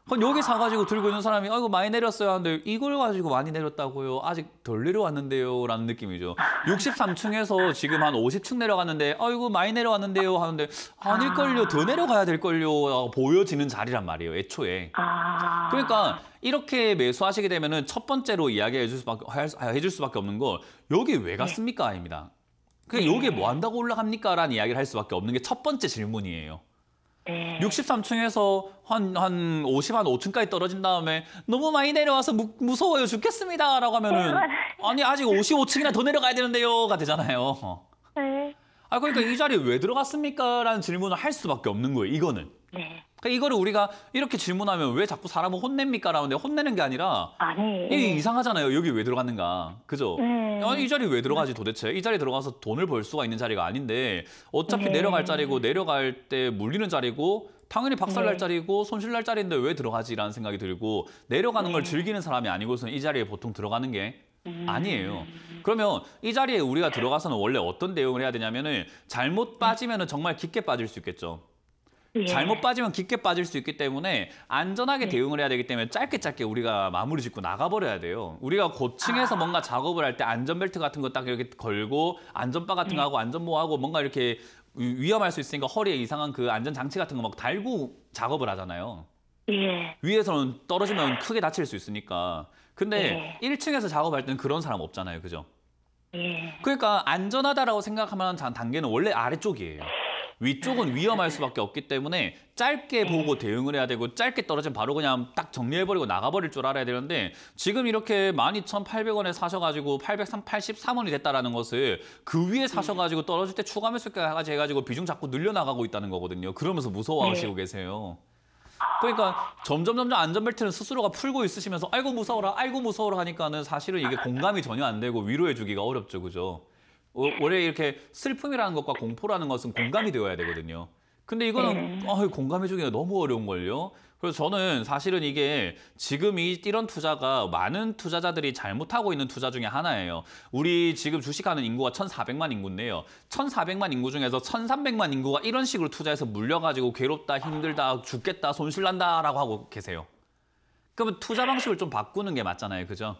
그럼 여기 사가지고 들고 있는 사람이 아이고 많이 내렸어요 하는데 이걸 가지고 많이 내렸다고요 아직 덜 내려왔는데요 라는 느낌이죠 63층에서 지금 한 50층 내려갔는데 아이고 많이 내려왔는데요 하는데 아닐걸요 더 내려가야 될걸요 보여지는 자리란 말이에요 애초에 아. 그러니까 이렇게 매수하시게 되면은 첫 번째로 이야기해 줄 수밖에, 아, 해줄 수밖에 없는 거 여기 왜 네. 갔습니까 아닙니다 그냥 여기 네. 뭐 한다고 올라갑니까 라는 이야기를 할 수밖에 없는 게 첫 번째 질문이에요 네. 63층에서 한, 한 50, 한 5층까지 떨어진 다음에 너무 많이 내려와서 무, 서워요 죽겠습니다. 라고 하면은 네, 아니, 아직 55층이나 더 내려가야 되는데요가 되잖아요. 네. 아, 그러니까 이 자리에 왜 들어갔습니까? 라는 질문을 할 수밖에 없는 거예요, 이거는. 네. 그러니까 이거를 우리가 이렇게 질문하면 왜 자꾸 사람을 혼냅니까? 라는데 혼내는 게 아니라 아, 네. 이게 이상하잖아요. 여기 왜 들어갔는가. 그죠? 네. 아니, 이 자리 왜 들어가지 네. 도대체? 이 자리 들어가서 돈을 벌 수가 있는 자리가 아닌데 어차피 네. 내려갈 자리고 내려갈 때 물리는 자리고 당연히 박살날 네. 자리고 손실날 자리인데 왜 들어가지라는 생각이 들고 내려가는 걸 네. 즐기는 사람이 아니고서는 이 자리에 보통 들어가는 게 음. 아니에요. 그러면 이 자리에 우리가 들어가서는 원래 어떤 대응을 해야 되냐면은 잘못 음. 빠지면은 정말 깊게 빠질 수 있겠죠. 예. 잘못 빠지면 깊게 빠질 수 있기 때문에 안전하게 예. 대응을 해야 되기 때문에 짧게 짧게 우리가 마무리 짓고 나가버려야 돼요. 우리가 고층에서 아. 뭔가 작업을 할 때 안전벨트 같은 거 딱 이렇게 걸고 안전바 같은 거 네. 하고 안전모하고 뭔가 이렇게 위험할 수 있으니까 허리에 이상한 그 안전장치 같은 거 막 달고 작업을 하잖아요. 예. 위에서는 떨어지면 크게 다칠 수 있으니까. 근데 예. 1층에서 작업할 때는 그런 사람 없잖아요. 그죠? 예. 그러니까 안전하다라고 생각하면 단계는 원래 아래쪽이에요. 위쪽은 위험할 수밖에 없기 때문에 짧게 보고 대응을 해야 되고 짧게 떨어지면 바로 그냥 딱 정리해버리고 나가버릴 줄 알아야 되는데 지금 이렇게 12,800원에 사셔가지고 883원이 됐다라는 것을 그 위에 사셔가지고 떨어질 때 추가 매수까지 해가지고 비중 자꾸 늘려나가고 있다는 거거든요. 그러면서 무서워하시고 네. 계세요. 그러니까 점점 점점 안전벨트는 스스로가 풀고 있으시면서 아이고 무서워라 아이고 무서워라 하니까는 사실은 이게 공감이 전혀 안 되고 위로해 주기가 어렵죠 그죠 원래 이렇게 슬픔이라는 것과 공포라는 것은 공감이 되어야 되거든요. 근데 이거는 어, 네. 공감해주기가 너무 어려운걸요. 그래서 저는 사실은 이게 지금 이 이런 투자가 많은 투자자들이 잘못하고 있는 투자 중에 하나예요. 우리 지금 주식하는 인구가 1 4 0 0만 인구인데요. 1 4 0 0만 인구 중에서 1 3 0 0만 인구가 이런 식으로 투자해서 물려가지고 괴롭다, 힘들다, 죽겠다, 손실난다라고 하고 계세요. 그러면 투자 방식을 좀 바꾸는 게 맞잖아요. 그죠?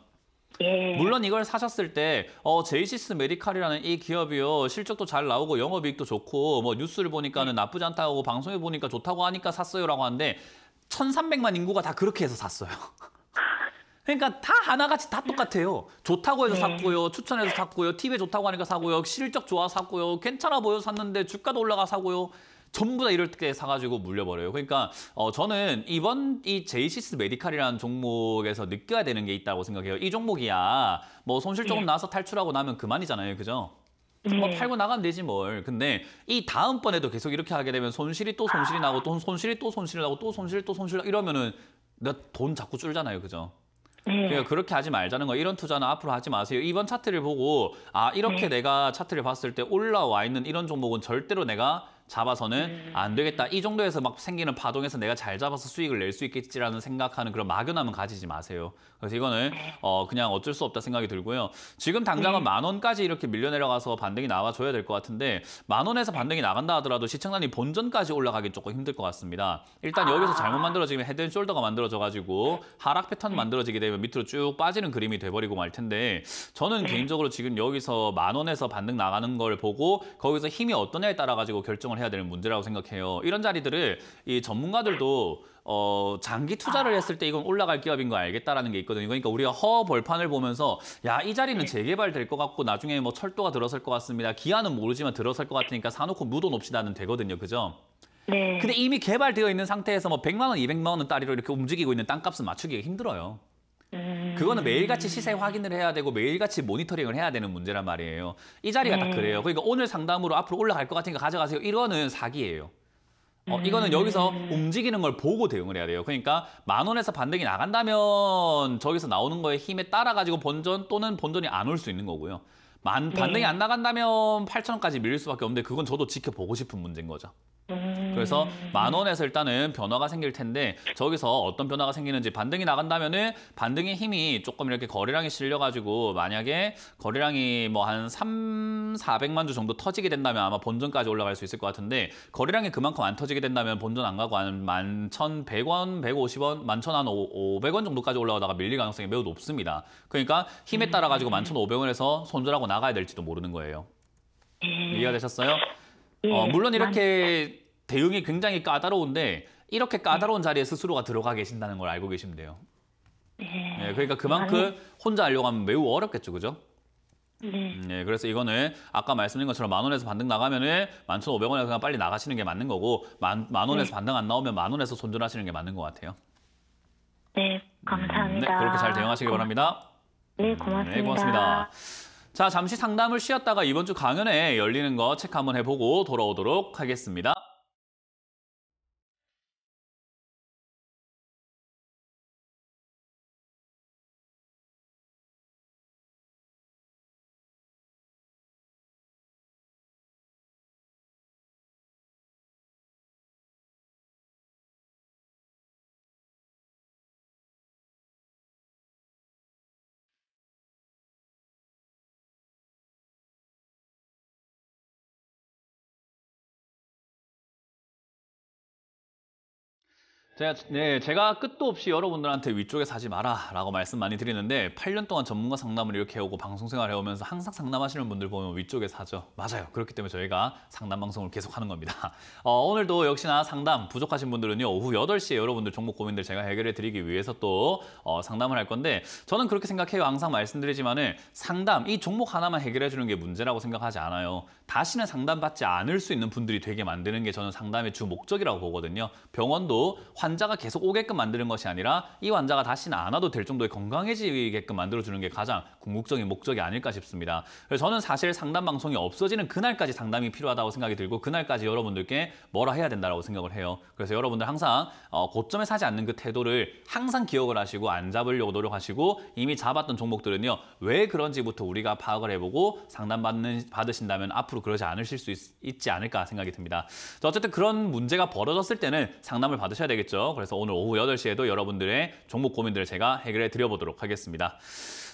예. 물론 이걸 사셨을 때 어, 제이시스 메디칼이라는 이 기업이요 실적도 잘 나오고 영업이익도 좋고 뭐 뉴스를 보니까는 네. 나쁘지 않다고 방송에 보니까 좋다고 하니까 샀어요라고 하는데 1,300만 인구가 다 그렇게 해서 샀어요. 그러니까 다 하나같이 다 똑같아요. 좋다고 해서 네. 샀고요. 추천해서 샀고요. 팁에 좋다고 하니까 사고요. 실적 좋아 샀고요. 괜찮아 보여 샀는데 주가도 올라가 사고요. 전부 다 이럴 때 사가지고 물려버려요. 그러니까 어, 저는 이번 이 제이시스 메디칼이라는 종목에서 느껴야 되는 게 있다고 생각해요. 이 종목이야 뭐 손실 조금 네. 나서 탈출하고 나면 그만이잖아요. 그죠? 네. 뭐 팔고 나가면 되지 뭘. 근데 이 다음번에도 계속 이렇게 하게 되면 손실이 또 손실이 나고 또 손실이 또 손실이 나고 또 손실 이또 손실 이러면은 나고 이내돈 자꾸 줄잖아요. 그죠? 네. 그러니까 그렇게 하지 말자는 거 이런 투자는 앞으로 하지 마세요. 이번 차트를 보고 아 이렇게 네. 내가 차트를 봤을 때 올라와 있는 이런 종목은 절대로 내가 잡아서는 음. 안 되겠다. 이 정도에서 막 생기는 파동에서 내가 잘 잡아서 수익을 낼 수 있겠지라는 생각하는 그런 막연함은 가지지 마세요. 그래서 이거는 어, 그냥 어쩔 수 없다 생각이 들고요. 지금 당장은 네. 만 원까지 이렇게 밀려 내려가서 반등이 나와줘야 될 것 같은데 만 원에서 반등이 나간다 하더라도 시청단이 본전까지 올라가기 조금 힘들 것 같습니다. 일단 여기서 잘못 만들어지면 헤드앤숄더가 만들어져가지고 하락 패턴 네. 만들어지게 되면 밑으로 쭉 빠지는 그림이 돼버리고 말 텐데 저는 네. 개인적으로 지금 여기서 만 원에서 반등 나가는 걸 보고 거기서 힘이 어떠냐에 따라 가지고 결정을 해야 되는 문제라고 생각해요. 이런 자리들을 이 전문가들도 어, 장기 투자를 아. 했을 때 이건 올라갈 기업인 거 알겠다라는 게 있거든요. 그러니까 우리가 허 벌판을 보면서 야, 이 자리는 네. 재개발 될것 같고 나중에 뭐 철도가 들어설 것 같습니다. 기아는 모르지만 들어설 것 같으니까 사놓고 묻어놓읍시다는 되거든요. 그죠? 네. 근데 이미 개발되어 있는 상태에서 뭐 100만 원, 200만 원 따리로 이렇게 움직이고 있는 땅값은 맞추기가 힘들어요. 음... 그거는 매일같이 시세 확인을 해야 되고 매일같이 모니터링을 해야 되는 문제란 말이에요. 이 자리가 네. 딱 그래요. 그러니까 오늘 상담으로 앞으로 올라갈 것 같으니까 가져가세요. 이거는 사기예요. 어, 이거는 여기서 움직이는 걸 보고 대응을 해야 돼요. 그러니까 만 원에서 반등이 나간다면 저기서 나오는 거에 힘에 따라 가지고 본전 또는 본전이 안 올 수 있는 거고요. 만 반등이 네. 안 나간다면 8천 원까지 밀릴 수밖에 없는데 그건 저도 지켜보고 싶은 문제인 거죠. 그래서 만 원에서 일단은 변화가 생길 텐데 저기서 어떤 변화가 생기는지 반등이 나간다면은 반등의 힘이 조금 이렇게 거래량이 실려가지고 만약에 거래량이 뭐 한 삼사백만주 정도 터지게 된다면 아마 본전까지 올라갈 수 있을 것 같은데 거래량이 그만큼 안 터지게 된다면 본전 안 가고 한 만 천 백 원 백오십 원 만 천 한 오백 원 정도까지 올라가다가 밀릴 가능성이 매우 높습니다. 그러니까 힘에 따라 가지고 만 천 오백 원에서 손절하고 나가야 될지도 모르는 거예요. 이해가 되셨어요? 어, 예, 어, 물론 이렇게 맞습니다. 대응이 굉장히 까다로운데 이렇게 네. 까다로운 자리에 스스로가 들어가 계신다는 걸 알고 계시면 돼요. 네. 예. 네 그러니까 그만큼 혼자 알려고 하면 매우 어렵겠죠, 그죠? 네. 네. 그래서 이거는 아까 말씀드린 것처럼 만 원에서 반등 나가면은 만천 오백 원에 그냥 빨리 나가시는 게 맞는 거고 만, 만 네. 원에서 네. 반등 안 나오면 만 원에서 손절하시는 게 맞는 것 같아요. 네, 감사합니다. 음, 네, 그렇게 잘 대응하시길 고 바랍니다. 네, 고맙습니다. 음, 네, 고맙습니다. 자, 잠시 상담을 쉬었다가 이번 주 강연회 열리는 거 체크 한번 해보고 돌아오도록 하겠습니다. 제가, 네, 제가 끝도 없이 여러분들한테 위쪽에 사지 마라 라고 말씀 많이 드리는데 8년 동안 전문가 상담을 이렇게 해오고 방송 생활 해오면서 항상 상담하시는 분들 보면 위쪽에 사죠. 맞아요. 그렇기 때문에 저희가 상담 방송을 계속 하는 겁니다. 어, 오늘도 역시나 상담 부족하신 분들은요. 오후 8시에 여러분들 종목 고민들 제가 해결해 드리기 위해서 또 어, 상담을 할 건데 저는 그렇게 생각해요. 항상 말씀드리지만 은 상담, 이 종목 하나만 해결해 주는 게 문제라고 생각하지 않아요. 다시는 상담받지 않을 수 있는 분들이 되게 만드는 게 저는 상담의 주 목적이라고 보거든요. 병원도 환 환자가 계속 오게끔 만드는 것이 아니라 이 환자가 다시는 안 와도 될 정도의 건강해지게끔 만들어주는 게 가장 궁극적인 목적이 아닐까 싶습니다. 그래서 저는 사실 상담 방송이 없어지는 그날까지 상담이 필요하다고 생각이 들고 그날까지 여러분들께 뭐라 해야 된다고 생각을 해요. 그래서 여러분들 항상 어, 고점에 사지 않는 그 태도를 항상 기억을 하시고 안 잡으려고 노력하시고 이미 잡았던 종목들은요. 왜 그런지부터 우리가 파악을 해보고 상담받는 받으신다면 앞으로 그러지 않으실 수 있, 지 않을까 생각이 듭니다. 어쨌든 그런 문제가 벌어졌을 때는 상담을 받으셔야 되겠죠. 있죠. 그래서 오늘 오후 8시에도 여러분들의 종목 고민들을 제가 해결해 드려보도록 하겠습니다.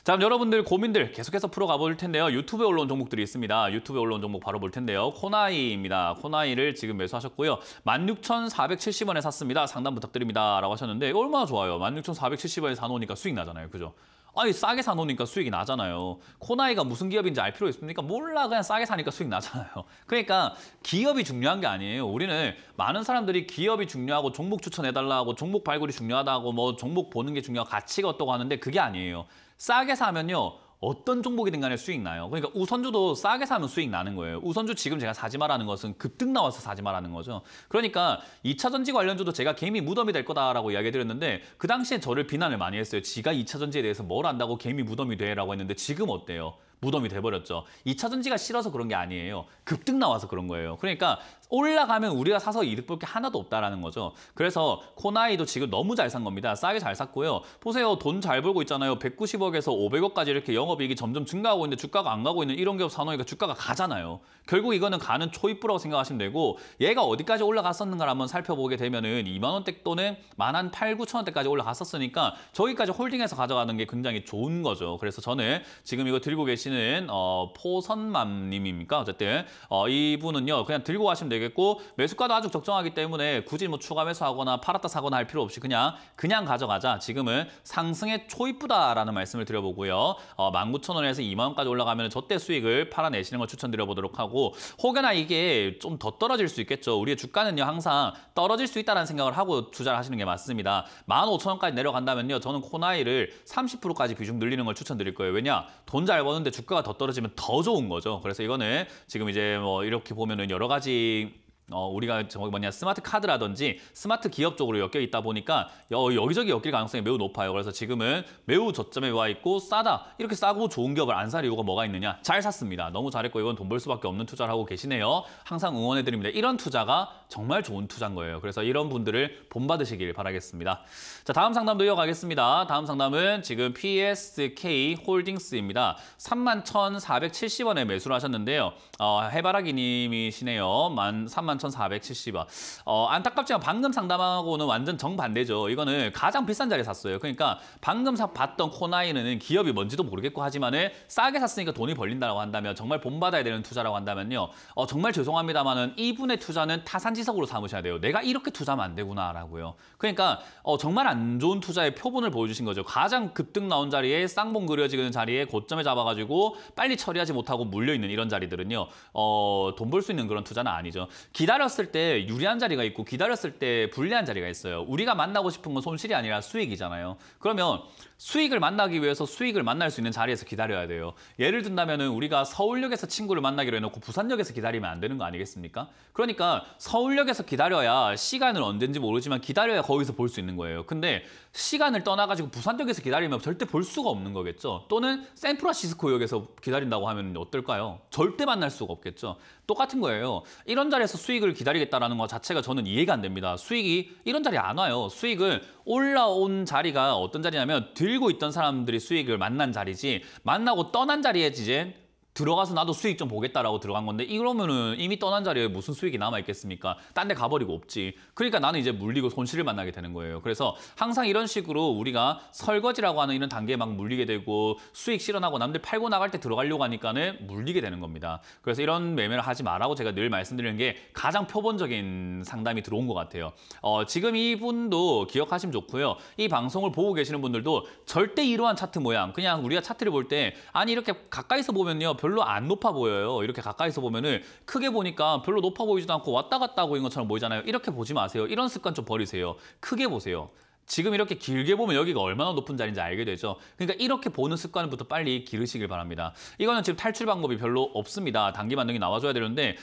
자, 그럼 여러분들 고민들 계속해서 풀어가 볼 텐데요. 유튜브에 올라온 종목들이 있습니다. 유튜브에 올라온 종목 바로 볼 텐데요. 코나이입니다. 코나이를 지금 매수하셨고요. 16,470원에 샀습니다. 상담 부탁드립니다. 라고 하셨는데 얼마나 좋아요. 16,470원에 사놓으니까 수익 나잖아요. 그죠? 아니 싸게 사놓으니까 수익이 나잖아요. 코나이가 무슨 기업인지 알 필요 있습니까? 몰라 그냥 싸게 사니까 수익 나잖아요. 그러니까 기업이 중요한 게 아니에요. 우리는 많은 사람들이 기업이 중요하고 종목 추천해달라고 종목 발굴이 중요하다고 뭐 종목 보는 게 중요하고 가치가 어떠고 하는데 그게 아니에요. 싸게 사면요. 어떤 종목이든 간에 수익 나요. 그러니까 우선주도 싸게 사면 수익 나는 거예요. 우선주 지금 제가 사지 말라는 것은 급등 나와서 사지 말라는 거죠. 그러니까 2차전지 관련주도 제가 개미 무덤이 될 거다라고 이야기 드렸는데 그 당시에 저를 비난을 많이 했어요. 지가 2차전지에 대해서 뭘 안다고 개미 무덤이 돼라고 했는데 지금 어때요? 무덤이 돼버렸죠. 2차전지가 싫어서 그런 게 아니에요. 급등 나와서 그런 거예요. 그러니까 올라가면 우리가 사서 이득 볼 게 하나도 없다라는 거죠. 그래서 코나이도 지금 너무 잘 산 겁니다. 싸게 잘 샀고요. 보세요. 돈 잘 벌고 있잖아요. 190억에서 500억까지 이렇게 영업이익이 점점 증가하고 있는데 주가가 안 가고 있는 이런 기업 사놓으니까 주가가 가잖아요. 결국 이거는 가는 초입부라고 생각하시면 되고 얘가 어디까지 올라갔었는가를 한번 살펴보게 되면은 2만 원대 또는 만한 8, 9천 원대까지 올라갔었으니까 저기까지 홀딩해서 가져가는 게 굉장히 좋은 거죠. 그래서 저는 지금 이거 들고 계시는 어, 포선맘님입니까? 어쨌든 어, 이분은요. 그냥 들고 가시면 되겠 되겠고 매수가도 아주 적정하기 때문에 굳이 뭐 추가 매수하거나 팔았다 사거나 할 필요 없이 그냥 그냥 가져가자. 지금은 상승의 초입부다라는 말씀을 드려보고요. 어, 19,000원에서 2만 원까지 올라가면 저때 수익을 팔아내시는 걸 추천드려보도록 하고 혹여나 이게 좀 더 떨어질 수 있겠죠. 우리의 주가는요 항상 떨어질 수 있다는 생각을 하고 투자를 하시는 게 맞습니다. 15,000원까지 내려간다면요. 저는 코나이를 30%까지 비중 늘리는 걸 추천드릴 거예요. 왜냐? 돈 잘 버는데 주가가 더 떨어지면 더 좋은 거죠. 그래서 이거는 지금 이제 뭐 이렇게 보면은 여러 가지 어, 우리가 저기 뭐냐 스마트 카드라든지 스마트 기업 쪽으로 엮여 있다 보니까 여, 여 기저기 엮일 가능성이 매우 높아요. 그래서 지금은 매우 저점에 와 있고 싸다. 이렇게 싸고 좋은 기업을 안 살 이유가 뭐가 있느냐. 잘 샀습니다. 너무 잘했고 이건 돈 벌 수밖에 없는 투자를 하고 계시네요. 항상 응원해드립니다. 이런 투자가 정말 좋은 투자인 거예요. 그래서 이런 분들을 본받으시길 바라겠습니다. 자, 다음 상담도 이어가겠습니다. 다음 상담은 지금 PSK 홀딩스입니다. 31,470원에 매수를 하셨는데요. 어, 해바라기 님이시네요. 31,470원. 어, 안타깝지만 방금 상담하고는 완전 정반대죠. 이거는 가장 비싼 자리에 샀어요. 그러니까 방금 사, 봤던 코나이는 기업이 뭔지도 모르겠고 하지만은 싸게 샀으니까 돈이 벌린다고 한다면 정말 본받아야 되는 투자라고 한다면요. 어, 정말 죄송합니다만은 이분의 투자는 타산지석으로 삼으셔야 돼요. 내가 이렇게 투자하면 안 되구나라고요. 그러니까 어, 정말 안안 좋은 투자의 표본을 보여주신 거죠. 가장 급등 나온 자리에 쌍봉 그려지는 자리에 고점에 잡아가지고 빨리 처리하지 못하고 물려있는 이런 자리들은요. 어, 돈 벌 수 있는 그런 투자는 아니죠. 기다렸을 때 유리한 자리가 있고 기다렸을 때 불리한 자리가 있어요. 우리가 만나고 싶은 건 손실이 아니라 수익이잖아요. 그러면 수익을 만나기 위해서 수익을 만날 수 있는 자리에서 기다려야 돼요. 예를 든다면 우리가 서울역에서 친구를 만나기로 해놓고 부산역에서 기다리면 안 되는 거 아니겠습니까? 그러니까 서울역에서 기다려야 시간을 언젠지 모르지만 기다려야 거기서 볼 수 있는 거예요. 근데 시간을 떠나가지고 부산 역에서 기다리면 절대 볼 수가 없는 거겠죠. 또는 샌프란시스코역에서 기다린다고 하면 어떨까요? 절대 만날 수가 없겠죠. 똑같은 거예요. 이런 자리에서 수익을 기다리겠다라는 것 자체가 저는 이해가 안 됩니다. 수익이 이런 자리 에안 와요. 수익을 올라온 자리가 어떤 자리냐면 들고 있던 사람들이 수익을 만난 자리지 만나고 떠난 자리에 지제 들어가서 나도 수익 좀 보겠다라고 들어간 건데 이러면은 이미 떠난 자리에 무슨 수익이 남아 있겠습니까? 딴 데 가버리고 없지. 그러니까 나는 이제 물리고 손실을 만나게 되는 거예요. 그래서 항상 이런 식으로 우리가 설거지라고 하는 이런 단계에 막 물리게 되고 수익 실현하고 남들 팔고 나갈 때 들어가려고 하니까는 물리게 되는 겁니다. 그래서 이런 매매를 하지 말라고 제가 늘 말씀드리는 게 가장 표본적인 상담이 들어온 것 같아요. 어, 지금 이분도 기억하시면 좋고요. 이 방송을 보고 계시는 분들도 절대 이러한 차트 모양 그냥 우리가 차트를 볼 때 아니 이렇게 가까이서 보면요. 별로 안 높아 보여요. 이렇게 가까이서 보면은 크게 보니까 별로 높아 보이지도 않고 왔다 갔다 하고 있는 것처럼 보이잖아요. 이렇게 보지 마세요. 이런 습관 좀 버리세요. 크게 보세요. 지금 이렇게 길게 보면 여기가 얼마나 높은 자리인지 알게 되죠. 그러니까 이렇게 보는 습관부터 빨리 기르시길 바랍니다. 이거는 지금 탈출 방법이 별로 없습니다. 단기 만능이 나와줘야 되는데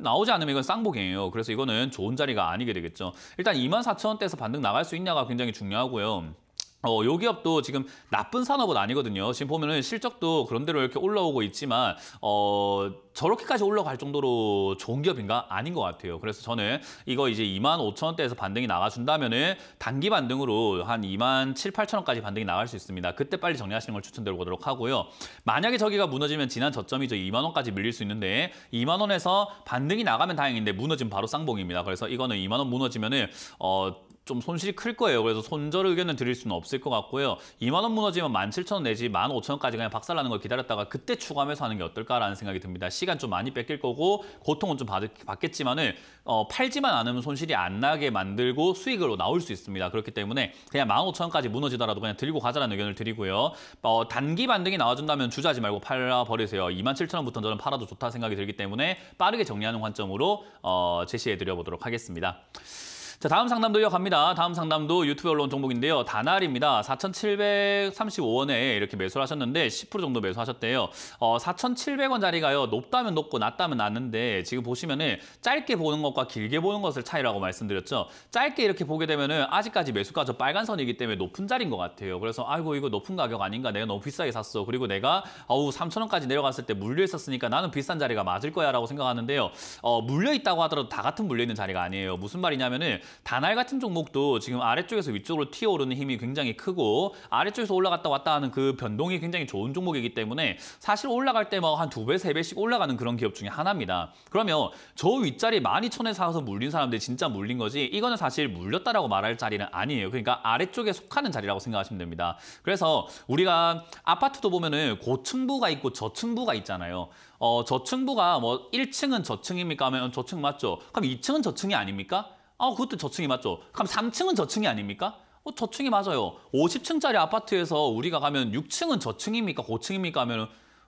나오지 않으면 이건 쌍복이에요. 그래서 이거는 좋은 자리가 아니게 되겠죠. 일단 24,000원대에서 반등 나갈 수 있냐가 굉장히 중요하고요. 어, 요 기업도 지금 나쁜 산업은 아니거든요. 지금 보면은 실적도 그런대로 이렇게 올라오고 있지만, 어, 저렇게까지 올라갈 정도로 좋은 기업인가? 아닌 것 같아요. 그래서 저는 이거 이제 2만 5천 원대에서 반등이 나가준다면은 단기 반등으로 한 2만 7, 8천 원까지 반등이 나갈 수 있습니다. 그때 빨리 정리하시는 걸 추천드려 보도록 하고요. 만약에 저기가 무너지면 지난 저점이죠. 2만 원까지 밀릴 수 있는데 2만 원에서 반등이 나가면 다행인데 무너지면 바로 쌍봉입니다. 그래서 이거는 2만 원 무너지면은 어, 좀 손실이 클 거예요. 그래서 손절 의견을 드릴 수는 없을 것 같고요. 2만 원 무너지면 17,000원 내지 15,000원까지 그냥 박살나는 걸 기다렸다가 그때 추가하면서 하는 게 어떨까라는 생각이 듭니다. 시간 좀 많이 뺏길 거고 고통은 좀 받, 받겠지만은 어, 팔지만 않으면 손실이 안 나게 만들고 수익으로 나올 수 있습니다. 그렇기 때문에 그냥 15,000원까지 무너지더라도 그냥 들고 가자라는 의견을 드리고요. 어, 단기 반등이 나와준다면 주저하지 말고 팔아버리세요. 27,000원부터는 저는 팔아도 좋다 생각이 들기 때문에 빠르게 정리하는 관점으로 어, 제시해드려 보도록 하겠습니다. 자, 다음 상담도 이어갑니다. 다음 상담도 유튜브 언론 종목인데요. 다날입니다. 4,735원에 이렇게 매수를 하셨는데 10% 정도 매수하셨대요. 어, 4 7 0 0원자리가요 높다면 높고 낮다면 낮는데 지금 보시면은 짧게 보는 것과 길게 보는 것을 차이라고 말씀드렸죠. 짧게 이렇게 보게 되면은 아직까지 매수가 저 빨간 선이기 때문에 높은 자리인 것 같아요. 그래서 아이고 이거 높은 가격 아닌가 내가 너무 비싸게 샀어. 그리고 내가 어우 3,000원까지 내려갔을 때 물려 있었으니까 나는 비싼 자리가 맞을 거야라고 생각하는데요. 어, 물려 있다고 하더라도 다 같은 물려 있는 자리가 아니에요. 무슨 말이냐면은 단알 같은 종목도 지금 아래쪽에서 위쪽으로 튀어오르는 힘이 굉장히 크고 아래쪽에서 올라갔다 왔다 하는 그 변동이 굉장히 좋은 종목이기 때문에 사실 올라갈 때 뭐 한 두 배, 세 배씩 올라가는 그런 기업 중에 하나입니다. 그러면 저 윗자리 12,000에 사서 물린 사람들이 진짜 물린 거지 이거는 사실 물렸다라고 말할 자리는 아니에요. 그러니까 아래쪽에 속하는 자리라고 생각하시면 됩니다. 그래서 우리가 아파트도 보면은 고층부가 있고 저층부가 있잖아요. 어, 저층부가 뭐 1층은 저층입니까? 하면 저층 맞죠? 그럼 2층은 저층이 아닙니까? 아, 그것도 저층이 맞죠? 그럼 3층은 저층이 아닙니까? 어, 저층이 맞아요. 50층짜리 아파트에서 우리가 가면 6층은 저층입니까? 고층입니까? 하면은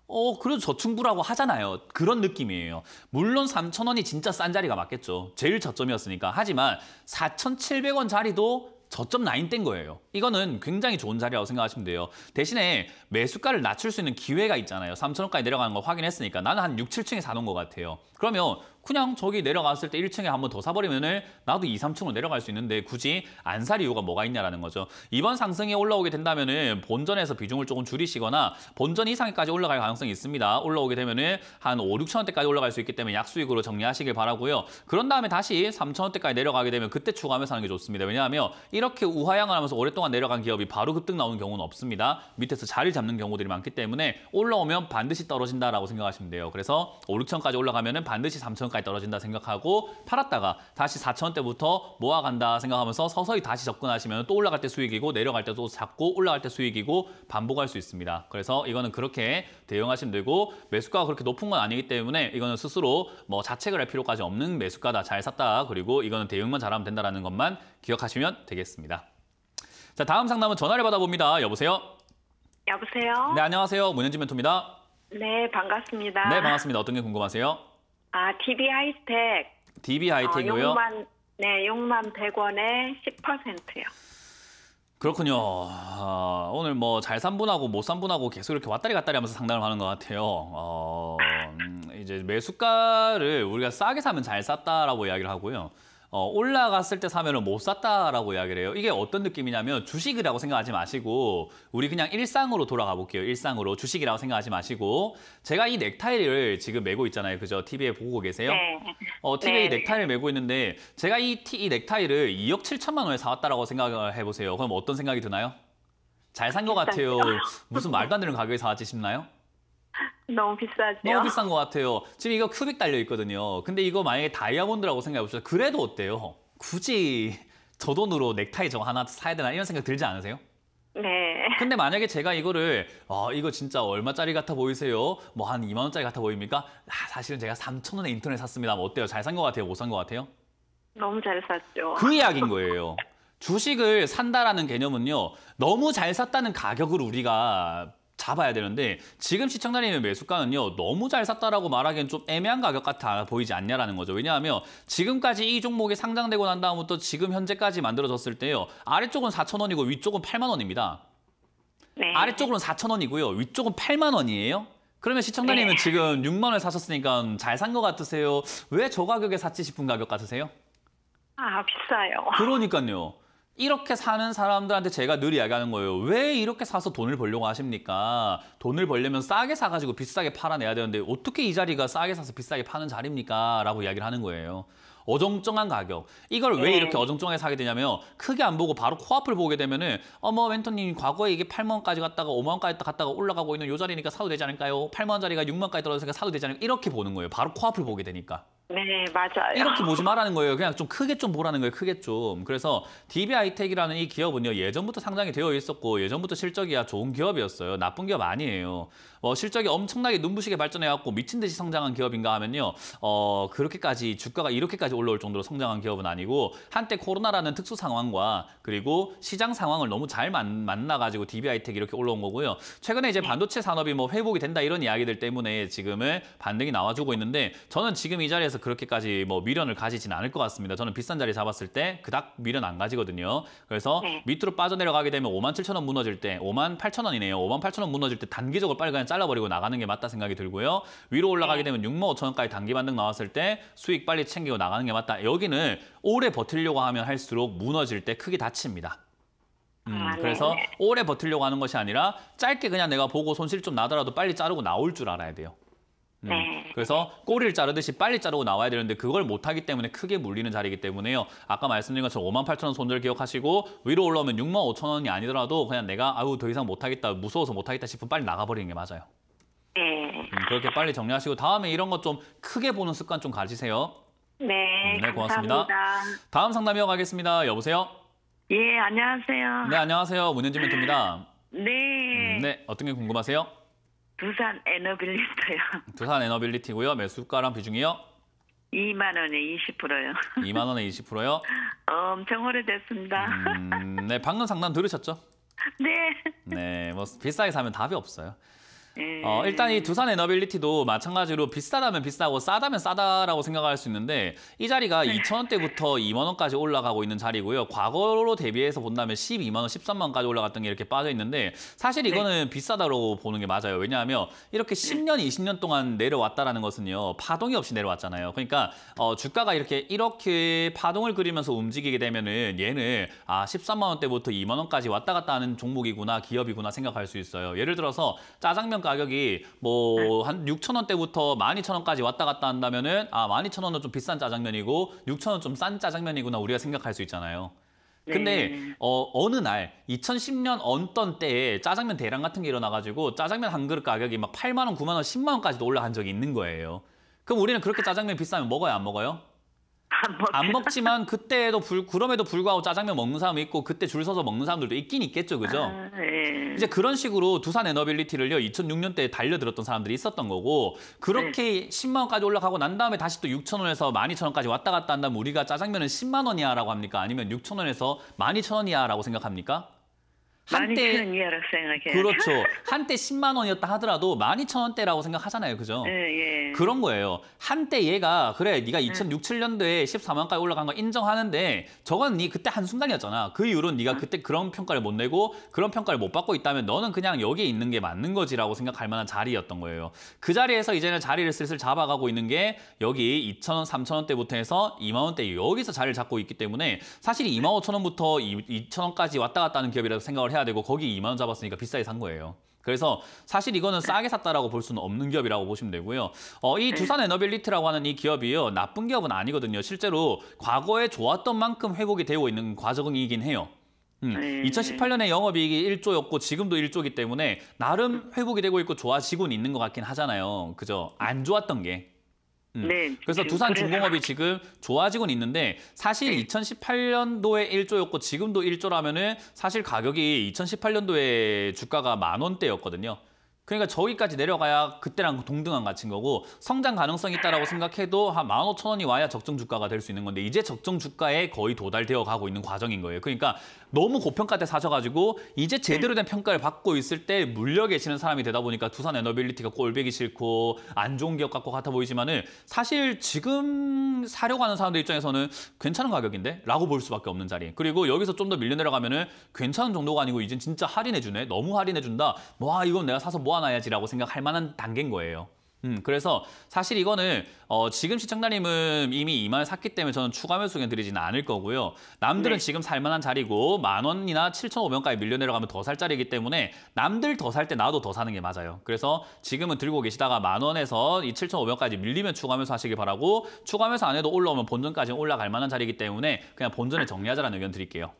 어, 그래도 저층부라고 하잖아요. 그런 느낌이에요. 물론 3,000원이 진짜 싼 자리가 맞겠죠. 제일 저점이었으니까. 하지만 4,700원 자리도 저점 라인 뗀 거예요. 이거는 굉장히 좋은 자리라고 생각하시면 돼요. 대신에 매수가를 낮출 수 있는 기회가 있잖아요. 3,000원까지 내려가는 거 확인했으니까. 나는 한 6, 7층에 사놓은 것 같아요. 그러면 그냥 저기 내려갔을 때 1층에 한 번 더 사버리면 나도 2, 3층으로 내려갈 수 있는데 굳이 안 살 이유가 뭐가 있냐라는 거죠. 이번 상승에 올라오게 된다면 은 본전에서 비중을 조금 줄이시거나 본전 이상까지 올라갈 가능성이 있습니다. 올라오게 되면 은한 5, 6천 원대까지 올라갈 수 있기 때문에 약수익으로 정리하시길 바라고요. 그런 다음에 다시 3천 원대까지 내려가게 되면 그때 추가하면서 하는 게 좋습니다. 왜냐하면 이렇게 우하향을 하면서 오랫동안 내려간 기업이 바로 급등 나오는 경우는 없습니다. 밑에서 자리 잡는 경우들이 많기 때문에 올라오면 반드시 떨어진다라고 생각하시면 돼요. 그래서 5, 6천까지 올라가면 은 반드시 3천 5천원까지 떨어진다 생각하고 팔았다가 다시 4천원대부터 모아간다 생각하면서 서서히 다시 접근하시면 또 올라갈 때 수익이고 내려갈 때도 작고 올라갈 때 수익이고 반복할 수 있습니다. 그래서 이거는 그렇게 대응하시면 되고 매수가가 그렇게 높은 건 아니기 때문에 이거는 스스로 뭐 자책을 할 필요까지 없는 매수가다. 잘 샀다. 그리고 이거는 대응만 잘하면 된다라는 것만 기억하시면 되겠습니다. 자, 다음 상담은 전화를 받아봅니다. 여보세요? 여보세요? 네, 안녕하세요. 문현진 멘토입니다. 네, 반갑습니다. 네, 반갑습니다. 어떤 게 궁금하세요? 아, DB 하이텍 DB 하이텍이요? 어, 아, 6만, 네, 6만 100원에 10%요. 그렇군요. 아, 오늘 뭐 잘 산 분하고 못 산 분하고 계속 이렇게 왔다리 갔다리 하면서 상담을 하는 것 같아요. 어, 음, 이제 매수가를 우리가 싸게 사면 잘 샀다라고 이야기를 하고요. 어, 올라갔을 때 사면은 못 샀다라고 이야기를 해요. 이게 어떤 느낌이냐면 주식이라고 생각하지 마시고 우리 그냥 일상으로 돌아가 볼게요. 일상으로 주식이라고 생각하지 마시고 제가 이 넥타이를 지금 메고 있잖아요. 그죠? TV에 보고 계세요? 네. 어, TV에 네. 넥타이를 메고 있는데 제가 이, 티, 이 넥타이를 2억 7천만 원에 사왔다라고 생각을 해보세요. 그럼 어떤 생각이 드나요? 잘 산 것 같아요. 무슨 말도 안 되는 가격에 사왔지 싶나요? 너무 비싸죠. 너무 비싼 것 같아요. 지금 이거 큐빅 달려 있거든요. 근데 이거 만약에 다이아몬드라고 생각해 보시죠. 그래도 어때요? 굳이 저 돈으로 넥타이 저거 하나 사야 되나 이런 생각 들지 않으세요? 네. 근데 만약에 제가 이거를 어, 이거 진짜 얼마짜리 같아 보이세요? 뭐 한 2만 원짜리 같아 보입니까? 아, 사실은 제가 3천 원에 인터넷 샀습니다. 뭐 어때요? 잘 산 것 같아요? 못 산 것 같아요? 너무 잘 샀죠. 그 이야기인 거예요. 주식을 산다라는 개념은요. 너무 잘 샀다는 가격을 우리가 잡아야 되는데 지금 시청자님의 매수가는요 너무 잘 샀다라고 말하기엔 좀 애매한 가격 같아 보이지 않냐라는 거죠 왜냐하면 지금까지 이 종목이 상장되고 난 다음부터 지금 현재까지 만들어졌을 때요 아래쪽은 4천 원이고 위쪽은 8만 원입니다 네. 아래쪽은 4천 원이고요 위쪽은 8만 원이에요 그러면 시청자님은 네. 지금 6만 원을 사셨으니까 잘 산 것 같으세요 왜 저 가격에 샀지 싶은 가격 같으세요? 아 비싸요 그러니까요 이렇게 사는 사람들한테 제가 늘 이야기하는 거예요. 왜 이렇게 사서 돈을 벌려고 하십니까? 돈을 벌려면 싸게 사가지고 비싸게 팔아내야 되는데 어떻게 이 자리가 싸게 사서 비싸게 파는 자리입니까? 라고 이야기를 하는 거예요. 어정쩡한 가격. 이걸 왜 이렇게 음. 어정쩡하게 사게 되냐면 크게 안 보고 바로 코앞을 보게 되면은 어머 멘토님 과거에 이게 8만 원까지 갔다가 5만 원까지 갔다가 올라가고 있는 이 자리니까 사도 되지 않을까요? 8만 원짜리가 6만 원까지 떨어져서 사도 되지 않을까 이렇게 보는 거예요. 바로 코앞을 보게 되니까. 네, 맞아요. 이렇게 보지 말라는 거예요. 그냥 좀 크게 좀 보라는 거예요. 크게 좀. 그래서 DB하이텍이라는 이 기업은요. 예전부터 상장이 되어 있었고 예전부터 실적이야 좋은 기업이었어요. 나쁜 기업 아니에요. 어, 실적이 엄청나게 눈부시게 발전해갖고 미친 듯이 성장한 기업인가 하면요. 어, 그렇게까지 주가가 이렇게까지 올라올 정도로 성장한 기업은 아니고 한때 코로나라는 특수 상황과 그리고 시장 상황을 너무 잘 만, 나가지고 DB하이텍 이렇게 올라온 거고요. 최근에 이제 네. 반도체 산업이 뭐 회복이 된다 이런 이야기들 때문에 지금은 반등이 나와주고 있는데 저는 지금 이 자리에서 그렇게까지 뭐 미련을 가지진 않을 것 같습니다. 저는 비싼 자리 잡았을 때 그닥 미련 안 가지거든요. 그래서 네. 밑으로 빠져내려가게 되면 5만 7천 원 무너질 때 5만 8천 원이네요. 5만 8천 원 무너질 때 단기적으로 빨리 그냥 잘라버리고 나가는 게 맞다 생각이 들고요. 위로 올라가게 네. 되면 6만 5천 원까지 단기 반등 나왔을 때 수익 빨리 챙기고 나가는 게 맞다. 여기는 오래 버틸려고 하면 할수록 무너질 때 크게 다칩니다. 음, 아, 그래서 네. 오래 버틸려고 하는 것이 아니라 짧게 그냥 내가 보고 손실 좀 나더라도 빨리 자르고 나올 줄 알아야 돼요. 음, 네. 그래서 꼬리를 자르듯이 빨리 자르고 나와야 되는데 그걸 못하기 때문에 크게 물리는 자리이기 때문에요. 아까 말씀드린 것처럼 5만 8천 원 손절 기억하시고 위로 올라오면 6만 5천 원이 아니더라도 그냥 내가 아유 더 이상 못하겠다 무서워서 못하겠다 싶으면 빨리 나가버리는 게 맞아요. 네. 음, 그렇게 빨리 정리하시고 다음에 이런 것 좀 크게 보는 습관 좀 가지세요. 네, 음, 네 고맙습니다. 감사합니다. 다음 상담이어 가겠습니다. 여보세요? 예, 안녕하세요. 네, 안녕하세요. 문현진 멘트입니다. 네. 음, 네, 어떤 게 궁금하세요? 두산 에너빌리스요 두산 에너빌리티고요. 매수가랑 비중이요? 2만 원에 20%요. 2만 원에 20%요? 엄청 오래됐습니다. 음, 네, 방금 상담 들으셨죠? 네. 네, 뭐 비싸게 사면 답이 없어요. 음. 어, 일단 이 두산 에너빌리티도 마찬가지로 비싸다면 비싸고 싸다면 싸다라고 생각할 수 있는데 이 자리가 2,000원대부터 2만원까지 올라가고 있는 자리고요. 과거로 대비해서 본다면 12만원, 13만원까지 올라갔던 게 이렇게 빠져 있는데 사실 네. 이거는 네. 비싸다고 보는 게 맞아요. 왜냐하면 이렇게 10년, 20년 동안 내려왔다라는 것은요. 파동이 없이 내려왔잖아요. 그러니까 어, 주가가 이렇게 이렇게 파동을 그리면서 움직이게 되면은 얘는 아 13만원대부터 2만원까지 왔다 갔다 하는 종목이구나, 기업이구나 생각할 수 있어요. 예를 들어서 짜장면 식량 가격이 뭐 한 6천 원대부터 12천 원까지 왔다 갔다 한다면은 아 12천 원은 좀 비싼 짜장면이고 6천 원은좀 싼 짜장면이구나 우리가 생각할 수 있잖아요. 근데 네. 어, 어느 날 2010년 어떤 때에 짜장면 대량 같은 게 일어나가지고 짜장면 한 그릇 가격이 막 8만 원, 9만 원, 10만 원까지도 올라간 적이 있는 거예요. 그럼 우리는 그렇게 짜장면 비싸면 먹어요, 안 먹어요? 안, 먹지만 그때에도 불 그럼에도 불구하고 짜장면 먹는 사람 있고 그때 줄 서서 먹는 사람들도 있긴 있겠죠, 그죠? 아, 예. 이제 그런 식으로 두산 에너빌리티를요 2 0 0 6년때 달려들었던 사람들이 있었던 거고 그렇게 네. 10만 원까지 올라가고 난 다음에 다시 또 6천 원에서 12천 원까지 왔다 갔다 한다면 우리가 짜장면은 10만 원이야라고 합니까? 아니면 6천 원에서 12천 원이야라고 생각합니까? 한때 이하라고 생각해요. 그렇죠. 한때 10만 원이었다 하더라도 12,000원대라고 생각하잖아요. 그죠? 예, 예. 그런 거예요. 한때 얘가 그래 네가 2006, 예. 7년도에 14만까지 올라간 거 인정하는데 저건 네 그때 한순간이었잖아. 그 이후로 는 네가 그때 그런 평가를 못 내고 그런 평가를 못 받고 있다면 너는 그냥 여기에 있는 게 맞는 거지라고 생각할 만한 자리였던 거예요. 그 자리에서 이제는 자리를 슬슬 잡아가고 있는 게 여기 2,000원, 3,000원대부터 해서 2만 원대 여기서 자리를 잡고 있기 때문에 사실 2만 5천 원부터 2,000원까지 왔다 갔다 하는 기업이라고 생각을 해야 해야 되고 거기 2만 원 잡았으니까 비싸게 산 거예요. 그래서 사실 이거는 싸게 샀다라고 볼 수는 없는 기업이라고 보시면 되고요. 어, 이 네. 두산 에너빌리트라고 하는 이 기업이요. 나쁜 기업은 아니거든요. 실제로 과거에 좋았던 만큼 회복이 되고 있는 과정이긴 해요. 음, 2018년에 영업이익이 1조였고 지금도 1조이기 때문에 나름 회복이 되고 있고 좋아지고 있는 것 같긴 하잖아요. 그죠? 안 좋았던 게. 음. 네. 그래서 두산 중공업이 지금 좋아지고는 있는데 사실 네. 2018년도에 1조였고 지금도 1조라면은 사실 가격이 2018년도에 주가가 만 원대였거든요. 그러니까 저기까지 내려가야 그때랑 동등한 가치인 거고 성장 가능성이 있다라고 생각해도 한 15,000원이 와야 적정 주가가 될 수 있는 건데 이제 적정 주가에 거의 도달되어 가고 있는 과정인 거예요. 그러니까 너무 고평가 때 사셔가지고 이제 음. 제대로 된 평가를 받고 있을 때 물려 계시는 사람이 되다 보니까 두산 에너빌리티가 꼴배기 싫고 안 좋은 기업 같고 같아 보이지만은 사실 지금 사려고 하는 사람들 입장에서는 괜찮은 가격인데? 라고 볼 수밖에 없는 자리. 그리고 여기서 좀 더 밀려 내려가면은 괜찮은 정도가 아니고 이젠 진짜 할인해주네. 너무 할인해준다. 와, 뭐, 아, 이건 내가 사서 모아놔야지라고 생각할 만한 단계인 거예요. 음, 그래서 사실 이거는 어, 지금 시청자님은 이미 2만원 샀기 때문에 저는 추가 매수 의견 드리지는 않을 거고요. 남들은 네. 지금 살만한 자리고 만 원이나 7,500원까지 밀려 내려가면 더 살 자리이기 때문에 남들 더 살 때 나도 더 사는 게 맞아요. 그래서 지금은 들고 계시다가 만 원에서 이 7,500원까지 밀리면 추가 매수 하시길 바라고 추가 매수 안 해도 올라오면 본전까지 올라갈 만한 자리이기 때문에 그냥 본전에 정리하자라는 의견 드릴게요.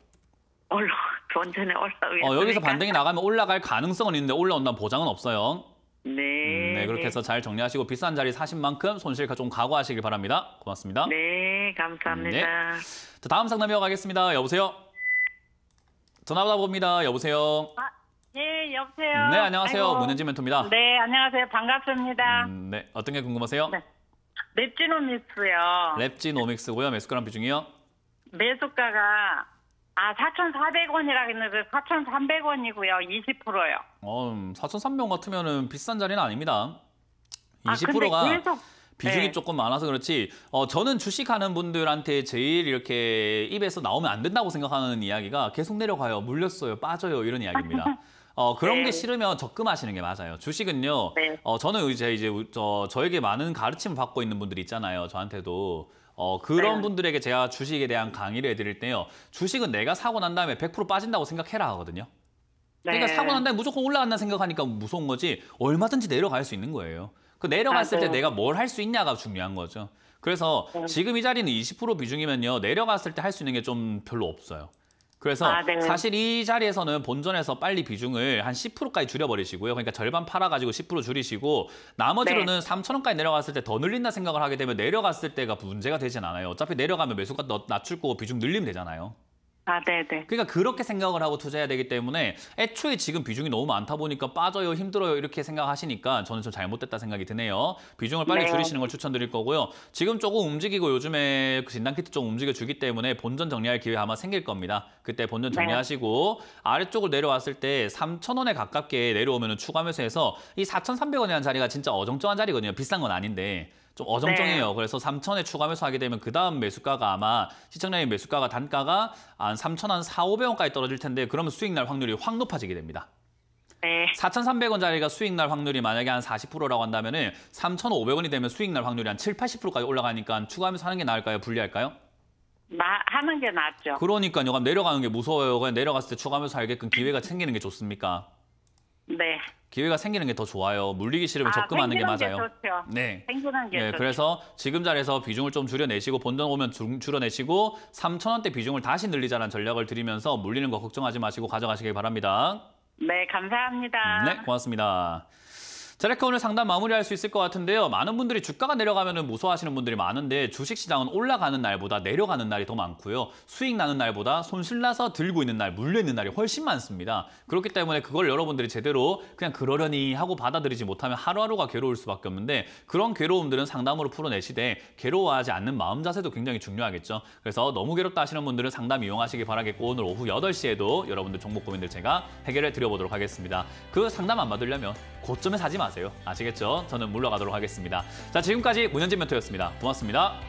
올라, 본전에 올라오겠습니까? 어, 여기서 반등이 나가면 올라갈 가능성은 있는데 올라온다는 보장은 없어요. 네. 음, 네, 그렇게 해서 잘 정리하시고 비싼 자리 사신 만큼 손실 과좀 각오하시길 바랍니다. 고맙습니다. 네, 감사합니다. 네. 다음 상담이어 가겠습니다. 여보세요? 전화 받아봅니다. 여보세요? 아, 네, 여보세요? 네, 안녕하세요. 아이고. 문현지 멘토입니다. 네, 안녕하세요. 반갑습니다. 음, 네, 어떤 게 궁금하세요? 네. 랩지노믹스요. 랩진오믹스고요 매수가랑 비중이요? 매수가가 아 4,400원이라 했는데 4,300원이고요. 20%요. 어, 4,300명 같으면 비싼 자리는 아닙니다. 20%가 아, 계속... 그 비중이 네. 조금 많아서 그렇지 어, 저는 주식하는 분들한테 제일 이렇게 입에서 나오면 안 된다고 생각하는 이야기가 계속 내려가요, 물렸어요, 빠져요 이런 이야기입니다. 어, 그런 네. 게 싫으면 적금하시는 게 맞아요. 주식은요. 네. 어, 저는 이제 이제 저, 저에게 많은 가르침을 받고 있는 분들 있잖아요. 저한테도. 어, 그런 네. 분들에게 제가 주식에 대한 강의를 해드릴 때요. 주식은 내가 사고 난 다음에 100% 빠진다고 생각해라 하거든요. 네. 그러니까 네. 사고 난 다음에 무조건 올라간다 생각하니까 무서운 거지 얼마든지 내려갈 수 있는 거예요. 그 내려갔을 아, 네. 때 내가 뭘 할 수 있냐가 중요한 거죠. 그래서 네. 지금 이 자리는 20% 비중이면요. 내려갔을 때 할 수 있는 게 좀 별로 없어요. 그래서 아, 네. 사실 이 자리에서는 본전에서 빨리 비중을 한 10%까지 줄여버리시고요. 그러니까 절반 팔아가지고 10% 줄이시고 나머지로는 네. 3천원까지 내려갔을 때 더 늘린다 생각을 하게 되면 내려갔을 때가 문제가 되진 않아요. 어차피 내려가면 매수가 낮출 거고 비중 늘리면 되잖아요. 아, 네네. 그러니까 그렇게 생각을 하고 투자해야 되기 때문에 애초에 지금 비중이 너무 많다 보니까 빠져요, 힘들어요 이렇게 생각하시니까 저는 좀 잘못됐다 생각이 드네요. 비중을 빨리 네. 줄이시는 걸 추천드릴 거고요. 지금 조금 움직이고 요즘에 그 진단키트 좀 움직여주기 때문에 본전 정리할 기회 아마 생길 겁니다. 그때 본전 네. 정리하시고 네. 아래쪽을 내려왔을 때3천원에 가깝게 내려오면 추가 매수해서 이 4,300원이라는 자리가 진짜 어정쩡한 자리거든요. 비싼 건 아닌데 좀 어정쩡해요. 네. 그래서 3천에 추가 매수하게 되면 그 다음 매수가가 아마 시청량의 매수가가 단가가 한 3천 한 4, 500원까지 떨어질 텐데 그러면 수익 날 확률이 확 높아지게 됩니다. 네. 4,300원짜리가 수익 날 확률이 만약에 한 40%라고 한다면 은 3,500원이 되면 수익 날 확률이 한 7, 80%까지 올라가니까 추가하면서 하는 게 나을까요? 불리할까요? 나, 하는 게 낫죠. 그러니까요. 그 내려가는 게 무서워요. 그냥 내려갔을 때 추가하면서 알게끔 기회가 챙기는 게 좋습니까? 네. 기회가 생기는 게 더 좋아요. 물리기 싫으면 아, 접근하는 게 맞아요. 게 좋죠. 네. 생기는 게 네, 좋죠. 그래서 지금 자리에서 비중을 좀 줄여내시고 본전 오면 줄, 줄여내시고 3천 원대 비중을 다시 늘리자는 전략을 드리면서 물리는 거 걱정하지 마시고 가져가시길 바랍니다. 네, 감사합니다. 네, 고맙습니다. 자, 이렇게 오늘 상담 마무리할 수 있을 것 같은데요. 많은 분들이 주가가 내려가면 무서워하시는 분들이 많은데 주식시장은 올라가는 날보다 내려가는 날이 더 많고요. 수익 나는 날보다 손실나서 들고 있는 날, 물려있는 날이 훨씬 많습니다. 그렇기 때문에 그걸 여러분들이 제대로 그냥 그러려니 하고 받아들이지 못하면 하루하루가 괴로울 수밖에 없는데 그런 괴로움들은 상담으로 풀어내시되 괴로워하지 않는 마음 자세도 굉장히 중요하겠죠. 그래서 너무 괴롭다 하시는 분들은 상담 이용하시기 바라겠고 오늘 오후 8시에도 여러분들 종목 고민들 제가 해결해 드려보도록 하겠습니다. 그 상담 안 받으려면 고점에 사지 마세요. 마세요. 아시겠죠? 저는 물러가도록 하겠습니다. 자, 지금까지 문현진 멘토였습니다. 고맙습니다.